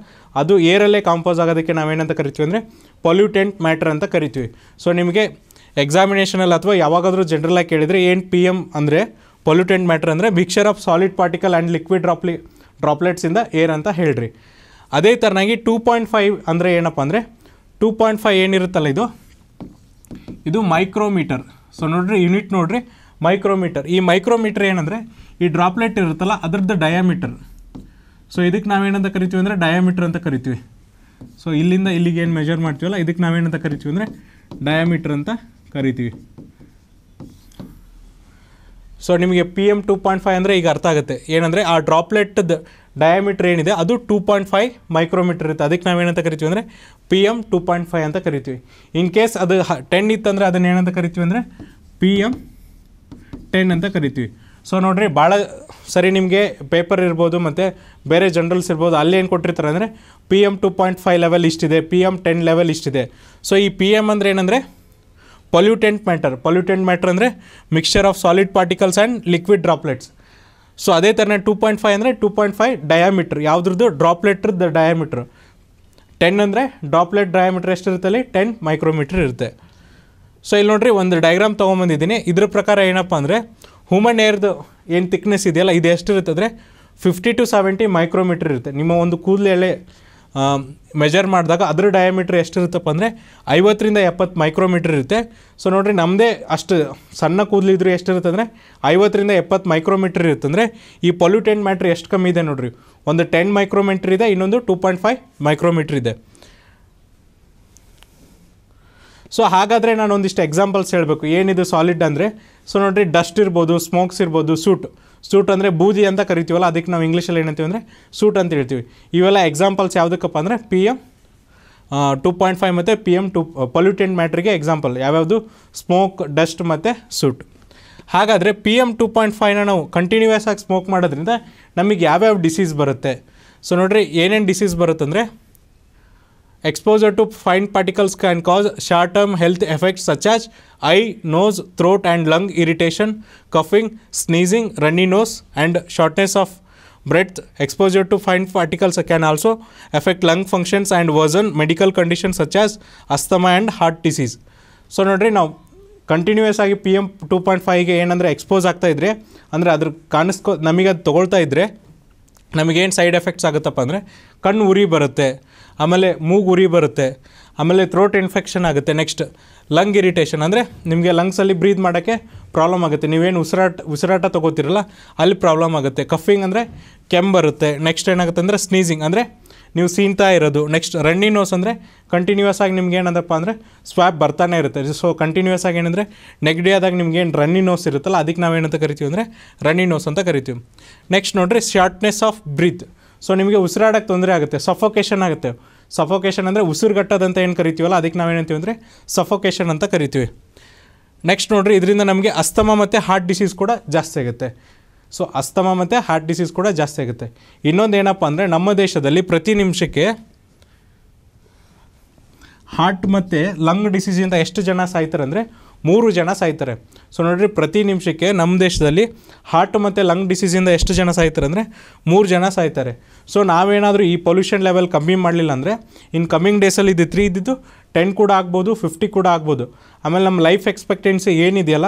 ಅದು ಏರಲ್ಲೇ ಕಾಂಪೋಸ್ ಆಗೋದಕ್ಕೆ ನಾವೇನಂತ ಕರಿತೀವಿ ಅಂದರೆ ಪೊಲ್ಯೂಟೆಂಟ್ ಮ್ಯಾಟ್ರ್ ಅಂತ ಕರಿತೀವಿ ಸೊ ನಿಮಗೆ ಎಕ್ಸಾಮಿನೇಷನಲ್ಲಿ ಅಥವಾ ಯಾವಾಗಾದರೂ ಜನರಲ್ಲಾಗಿ ಕೇಳಿದರೆ ಏನು ಪಿ ಎಮ್ ಅಂದರೆ ಪೊಲ್ಯೂಟೆಂಟ್ ಮ್ಯಾಟ್ರ್ ಅಂದರೆ mixture of solid particle and liquid ಡ್ರಾಪ್ಲಿ ಡ್ರಾಪ್ಲೆಟ್ಸಿಂದ ಏರ್ ಅಂತ ಹೇಳ್ರಿ ಅದೇ ಥರನಾಗಿ ಟೂ ಪಾಯಿಂಟ್ ಫೈವ್ ಅಂದರೆ ಏನಪ್ಪ ಅಂದರೆ ಟೂ ಪಾಯಿಂಟ್ ಫೈವ್ ಏನಿರುತ್ತಲ್ಲ ಇದು ಇದು ಮೈಕ್ರೋಮೀಟರ್ ಸೊ ನೋಡ್ರಿ ಯೂನಿಟ್ ನೋಡಿರಿ ಮೈಕ್ರೋಮೀಟರ್ ಈ ಮೈಕ್ರೋಮೀಟರ್ ಏನಂದರೆ ಈ ಡ್ರಾಪ್ಲೆಟ್ ಇರುತ್ತಲ್ಲ ಅದರದ್ದು ಡಯಾಮೀಟರ್ ಸೊ ಇದಕ್ಕೆ ನಾವೇನಂತ ಕರಿತೀವಿ ಅಂದರೆ ಡಯಾಮೀಟರ್ ಅಂತ ಕರಿತೀವಿ ಸೊ ಇಲ್ಲಿಂದ ಇಲ್ಲಿಗೆ ಏನು ಮೆಜರ್ ಮಾಡ್ತೀವಲ್ಲ ಇದಕ್ಕೆ ನಾವೇನಂತ ಕರಿತೀವಿ ಅಂದರೆ ಡಯಾಮೀಟರ್ ಅಂತ ಕರಿತೀವಿ ಸೊ ನಿಮಗೆ P M two point five ಅಂದರೆ ಈಗ ಅರ್ಥ ಆಗುತ್ತೆ ಏನಂದರೆ ಆ ಡ್ರಾಪ್ಲೆಟ್ದು ಡಯಾಮೀಟ್ರ್ ಏನಿದೆ ಅದು ಟೂ ಪಾಯಿಂಟ್ ಫೈವ್ ಮೈಕ್ರೋಮೀಟರ್ ಇರುತ್ತೆ ಅದಕ್ಕೆ ನಾವೇನಂತ ಕರಿತೀವಿ ಅಂದರೆ P M two point five ಅಂತ ಕರಿತೀವಿ ಇನ್ ಕೇಸ್ ಅದು ಟೆನ್ ಇತ್ತಂದರೆ ಅದನ್ನು ಏನಂತ ಕರಿತೀವಿ ಅಂದರೆ ಪಿ ಎಮ್ ಟೆನ್ ಅಂತ ಕರಿತೀವಿ ಸೊ ನೋಡಿರಿ ಭಾಳ ಸರಿ ನಿಮಗೆ ಪೇಪರ್ ಇರ್ಬೋದು ಮತ್ತು ಬೇರೆ ಜನ್ರಲ್ಸ್ ಇರ್ಬೋದು ಅಲ್ಲಿ ಏನು ಕೊಟ್ಟಿರ್ತಾರೆ ಅಂದರೆ P M two point five level ಇಷ್ಟಿದೆ ಪಿ ಎಮ್ ಟೆನ್ ಲೆವೆಲ್ ಇಷ್ಟಿದೆ ಸೊ ಈ ಪಿ ಎಮ್ ಅಂದರೆ ಏನಂದರೆ ಪೊಲ್ಯೂಟೆಂಟ್ ಮ್ಯಾಟರ್ ಪೊಲ್ಯೂಟೆಂಟ್ ಮ್ಯಾಟರ್ ಅಂದರೆ mixture of solid particles and liquid droplets so ಅದೇ ಥರನೇ ಟೂ ಪಾಯಿಂಟ್ ಫೈವ್ ಅಂದರೆ ಟೂ ಪಾಯಿಂಟ್ ಫೈವ್ ಡಯಾಮೀಟ್ರ್ ಯಾವುದ್ರದ್ದು ಡ್ರಾಪ್ಲೆಟ್ರದ್ದು ಡಯಾಮೀಟ್ರ್ ಟೆನ್ ಅಂದರೆ ಡ್ರಾಪ್ಲೆಟ್ ಡಯಾಮೀಟ್ರ್ ಎಷ್ಟಿರುತ್ತಲ್ಲಿ ಟೆನ್ ಮೈಕ್ರೋಮೀಟ್ರ್ ಇರುತ್ತೆ ಸೊ ಇಲ್ಲಿ ನೋಡ್ರಿ ಒಂದು ಡಯಾಗ್ರಾಮ್ ತೊಗೊಂಬಂದಿದ್ದೀನಿ ಇದ್ರ ಪ್ರಕಾರ ಏನಪ್ಪ ಅಂದರೆ ಹ್ಯೂಮನ್ ಏರ್ದು ಏನು ತಿಕ್ನೆಸ್ ಇದೆಯಲ್ಲ ಇದು ಎಷ್ಟಿರುತ್ತೆ ಅಂದರೆ ಫಿಫ್ಟಿ ಟು ಸೆವೆಂಟಿ ಮೈಕ್ರೋಮೀಟ್ರ್ ಇರುತ್ತೆ ನಿಮ್ಮ ಒಂದು ಕೂದಲು ಎಳೆ ಮೆಜರ್ ಮಾಡಿದಾಗ ಅದ್ರ ಡಯಾಮೀಟ್ರ್ ಎಷ್ಟಿರುತ್ತಪ್ಪ ಅಂದರೆ ಐವತ್ತರಿಂದ ಎಪ್ಪತ್ತು ಮೈಕ್ರೋಮೀಟ್ರ್ ಇರುತ್ತೆ ಸೊ ನೋಡಿರಿ ನಮ್ಮದೇ ಅಷ್ಟು ಸಣ್ಣ ಕೂದಲಿದ್ರೆ ಎಷ್ಟಿರುತ್ತೆ ಅಂದರೆ ಐವತ್ತರಿಂದ ಎಪ್ಪತ್ತು ಮೈಕ್ರೋಮೀಟ್ರ್ ಇರುತ್ತೆ ಅಂದರೆ ಈ ಪೊಲ್ಯೂಟೆಂಟ್ ಮ್ಯಾಟ್ರ್ ಎಷ್ಟು ಕಮ್ಮಿ ಇದೆ ನೋಡಿರಿ ಒಂದು ಟೆನ್ ಮೈಕ್ರೋಮೀಟ್ರ್ ಇದೆ ಇನ್ನೊಂದು ಟೂ ಪಾಯಿಂಟ್ ಫೈವ್ ಮೈಕ್ರೋಮೀಟ್ರ್ ಇದೆ ಸೊ ಹಾಗಾದರೆ ನಾನು ಒಂದಿಷ್ಟು ಎಕ್ಸಾಂಪಲ್ಸ್ ಹೇಳಬೇಕು ಏನಿದು ಸಾಲಿಡ್ ಅಂದರೆ ಸೊ ನೋಡಿರಿ ಡಸ್ಟ್ ಇರ್ಬೋದು ಸ್ಮೋಕ್ಸ್ ಇರ್ಬೋದು ಸೂಟ್ ಸೂಟ್ ಅಂದರೆ ಬೂದಿ ಅಂತ ಕರಿತೀವಲ್ಲ ಅದಕ್ಕೆ ನಾವು ಇಂಗ್ಲೀಷಲ್ಲಿ ಏನಂತೀವಿ ಅಂದರೆ ಸೂಟ್ ಅಂತ ಹೇಳ್ತೀವಿ ಇವೆಲ್ಲ ಎಕ್ಸಾಂಪಲ್ಸ್ ಯಾವುದಕ್ಕಪ್ಪ ಅಂದರೆ P M two point five ಮತ್ತು ಪಿ ಎಮ್ ಟು ಪೊಲ್ಯೂಟೆಂಟ್ ಮ್ಯಾಟ್ರಿಗೆ ಎಕ್ಸಾಂಪಲ್ ಯಾವ್ಯಾವುದು ಸ್ಮೋಕ್ ಡಸ್ಟ್ ಮತ್ತು ಸೂಟ್ ಹಾಗಾದರೆ ಪಿ ಎಮ್ ಟು ಪಾಯಿಂಟ್ ಫೈವ್ನ ನಾವು ಕಂಟಿನ್ಯೂಯಸ್ ಆಗಿ ಸ್ಮೋಕ್ ಮಾಡೋದ್ರಿಂದ ನಮಗೆ ಯಾವ್ಯಾವ ಡಿಸೀಸ್ ಬರುತ್ತೆ ಸೊ ನೋಡಿರಿ ಏನೇನು ಡಿಸೀಸ್ ಬರುತ್ತಂದರೆ Exposure to fine particles can cause short-term health effects such as eye, nose, throat and lung irritation, coughing, sneezing, runny nose and shortness of breath. Exposure to fine particles can also affect lung functions and worsen medical conditions such as asthma and heart disease. So now, now continuous ಆಗಿ P M two point ಫೈವ್ಗೆ ಏನಂದರೆ expose ಆಗ್ತಾ ಇದ್ರೆ ಅಂದರೆ ಅದ್ರ ಕಾಣಿಸ್ಕೊ ನಮಗೆ ಅದು ತೊಗೊಳ್ತಾ ಇದ್ದರೆ ನಮಗೇನು ಸೈಡ್ ಎಫೆಕ್ಟ್ಸ್ ಆಗುತ್ತಪ್ಪ ಅಂದರೆ ಕಣ್ಣು ಉರಿ ಬರುತ್ತೆ ಆಮೇಲೆ ಮೂಗು ಉರಿ ಬರುತ್ತೆ ಆಮೇಲೆ ಥ್ರೋಟ್ ಇನ್ಫೆಕ್ಷನ್ ಆಗುತ್ತೆ ನೆಕ್ಸ್ಟ್ ಲಂಗ್ ಇರಿಟೇಷನ್ ಅಂದರೆ ನಿಮಗೆ ಲಂಗ್ಸಲ್ಲಿ ಬ್ರೀದ್ ಮಾಡೋಕ್ಕೆ ಪ್ರಾಬ್ಲಮ್ ಆಗುತ್ತೆ ನೀವೇನು ಉಸಿರಾಟ ಉಸಿರಾಟ ತೊಗೋತಿರಲ್ಲ ಅಲ್ಲಿ ಪ್ರಾಬ್ಲಮ್ ಆಗುತ್ತೆ ಕಫಿಂಗ್ ಅಂದರೆ ಕೆಮ್ಮು ಬರುತ್ತೆ ನೆಕ್ಸ್ಟ್ ಏನಾಗುತ್ತೆ ಅಂದರೆ ಸ್ನೀಸಿಂಗ್ ಅಂದರೆ ನೀವು ಸೀನ್ತಾ ಇರೋದು ನೆಕ್ಸ್ಟ್ ರನ್ನಿ ನೋಸ್ ಅಂದರೆ ಕಂಟಿನ್ಯೂಸ್ ಆಗಿ ನಿಮ್ಗೆ ಏನಂದಪ್ಪ ಅಂದರೆ ಸ್ವಾಪ್ ಬರ್ತಾನೆ ಇರುತ್ತೆ ಸೊ ಕಂಟಿನ್ಯೂಸ್ ಆಗಿ ಏನಂದರೆ ನೆಗಡಿ ಆದಾಗ ನಿಮ್ಗೆ ಏನು ರನ್ನಿ ನೋಸ್ ಇರುತ್ತಲ್ಲ ಅದಕ್ಕೆ ನಾವೇನಂತ ಕರಿತೀವಿ ಅಂದರೆ ರನ್ನಿ ನೋಸ್ ಅಂತ ಕರಿತೀವಿ ನೆಕ್ಸ್ಟ್ ನೋಡಿರಿ ಶಾರ್ಟ್ನೆಸ್ ಆಫ್ ಬ್ರೀತ್ ಸೊ ನಿಮಗೆ ಉಸಿರಾಡಕ್ಕೆ ತೊಂದರೆ ಆಗುತ್ತೆ ಸಫೋಕೇಶನ್ ಆಗುತ್ತೆ ಸಫೋಕೇಶನ್ ಅಂದರೆ ಉಸಿರುಗಟ್ಟದಂತ ಏನು ಕರಿತೀವಲ್ಲ ಅದಕ್ಕೆ ನಾವೇನಂತೀವಿ ಅಂದರೆ ಸಫೋಕೇಷನ್ ಅಂತ ಕರಿತೀವಿ ನೆಕ್ಸ್ಟ್ ನೋಡಿರಿ ಇದರಿಂದ ನಮಗೆ ಅಸ್ತಮ ಮತ್ತು ಹಾರ್ಟ್ ಡಿಸೀಸ್ ಕೂಡ ಜಾಸ್ತಿ ಆಗುತ್ತೆ ಸೊ ಅಸ್ತಮ ಮತ್ತು ಹಾರ್ಟ್ ಡಿಸೀಸ್ ಕೂಡ ಜಾಸ್ತಿ ಆಗುತ್ತೆ ಇನ್ನೊಂದು ಏನಪ್ಪ ಅಂದರೆ ನಮ್ಮ ದೇಶದಲ್ಲಿ ಪ್ರತಿ ನಿಮಿಷಕ್ಕೆ ಹಾರ್ಟ್ ಮತ್ತು ಲಂಗ್ ಡಿಸೀಸಿಂದ ಎಷ್ಟು ಜನ ಸಾಯ್ತಾರೆ ಅಂದರೆ ಮೂರು ಜನ ಸಾಯ್ತಾರೆ ಸೊ ನೋಡಿರಿ ಪ್ರತಿ ನಿಮಿಷಕ್ಕೆ ನಮ್ಮ ದೇಶದಲ್ಲಿ ಹಾರ್ಟ್ ಮತ್ತು ಲಂಗ್ ಡಿಸೀಸಿಂದ ಎಷ್ಟು ಜನ ಸಾಯ್ತಾರೆ ಅಂದರೆ ಮೂರು ಜನ ಸಾಯ್ತಾರೆ ಸೊ ನಾವೇನಾದರೂ ಈ ಪೊಲ್ಯೂಷನ್ ಲೆವೆಲ್ ಕಮ್ಮಿ ಮಾಡಲಿಲ್ಲ ಅಂದರೆ ಇನ್ ಕಮ್ಮಿಂಗ್ ಡೇಸಲ್ಲಿ ಇದು ತ್ರೀ ಇದ್ದಿದ್ದು ಟೆನ್ ಕೂಡ ಆಗ್ಬೋದು ಫಿಫ್ಟಿ ಕೂಡ ಆಗ್ಬೋದು ಆಮೇಲೆ ನಮ್ಮ ಲೈಫ್ ಎಕ್ಸ್ಪೆಕ್ಟೆನ್ಸಿ ಏನಿದೆಯಲ್ಲ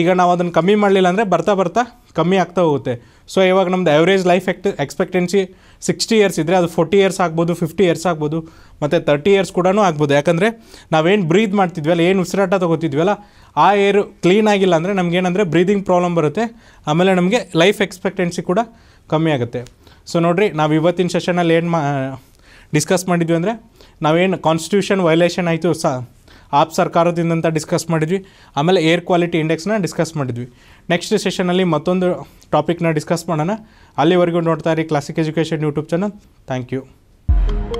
ಈಗ ನಾವು ಅದನ್ನು ಕಮ್ಮಿ ಮಾಡಲಿಲ್ಲ ಅಂದರೆ ಬರ್ತಾ ಬರ್ತಾ ಕಮ್ಮಿ ಆಗ್ತಾ ಹೋಗುತ್ತೆ ಸೊ ಇವಾಗ ನಮ್ಮದು ಎವರೇಜ್ ಲೈಫ್ ಎಕ್ಟ್ ಎಕ್ಸ್ಪೆಕ್ಟೆನ್ಸಿ ಸಿಕ್ಸ್ಟಿ ಇಯರ್ಸ್ ಇದ್ದರೆ ಅದು ಫೋರ್ಟಿ ಇಯರ್ಸ್ ಆಗ್ಬೋದು ಫಿಫ್ಟಿ ಇಯರ್ಸ್ ಆಗ್ಬೋದು ಮತ್ತು ತರ್ಟಿ ಇಯರ್ಸ್ ಕೂಡ ಆಗ್ಬೋದು ಯಾಕಂದರೆ ನಾವೇನು ಬ್ರೀದ್ ಮಾಡ್ತಿದ್ವಲ್ಲ ಏನು ಉಸಿರಾಟ ಅಲ್ಲ ಆ ಏರು ಕ್ಲೀನ್ ಆಗಿಲ್ಲ ಅಂದರೆ ನಮಗೇನಂದರೆ ಬ್ರೀದಿಂಗ್ ಪ್ರಾಬ್ಲಮ್ ಬರುತ್ತೆ ಆಮೇಲೆ ನಮಗೆ ಲೈಫ್ ಎಕ್ಸ್ಪೆಕ್ಟೆನ್ಸಿ ಕೂಡ ಕಮ್ಮಿ ಆಗುತ್ತೆ ಸೊ ನೋಡಿರಿ ನಾವು ಇವತ್ತಿನ ಸೆಷನಲ್ಲಿ ಏನು ಮಾ ಡಿಸ್ಕಸ್ ಮಾಡಿದ್ವಿ ಅಂದರೆ ನಾವೇನು ಕಾನ್ಸ್ಟಿಟ್ಯೂಷನ್ ವೈಲೇಷನ್ ಆಯಿತು ಸಹ ಆಪ್ ಸರ್ಕಾರದಿಂದ ಅಂತ ಡಿಸ್ಕಸ್ ಮಾಡಿದ್ವಿ ಆಮೇಲೆ ಏರ್ ಕ್ವಾಲಿಟಿ ಇಂಡೆಕ್ಸ್ನ ಡಿಸ್ಕಸ್ ಮಾಡಿದ್ವಿ ನೆಕ್ಸ್ಟ್ ಸೆಷನಲ್ಲಿ ಮತ್ತೊಂದು ಟಾಪಿಕ್ನ ಡಿಸ್ಕಸ್ ಮಾಡೋಣ ಅಲ್ಲಿವರೆಗೂ ನೋಡ್ತಾ ಇರಿ classic education YouTube channel thank you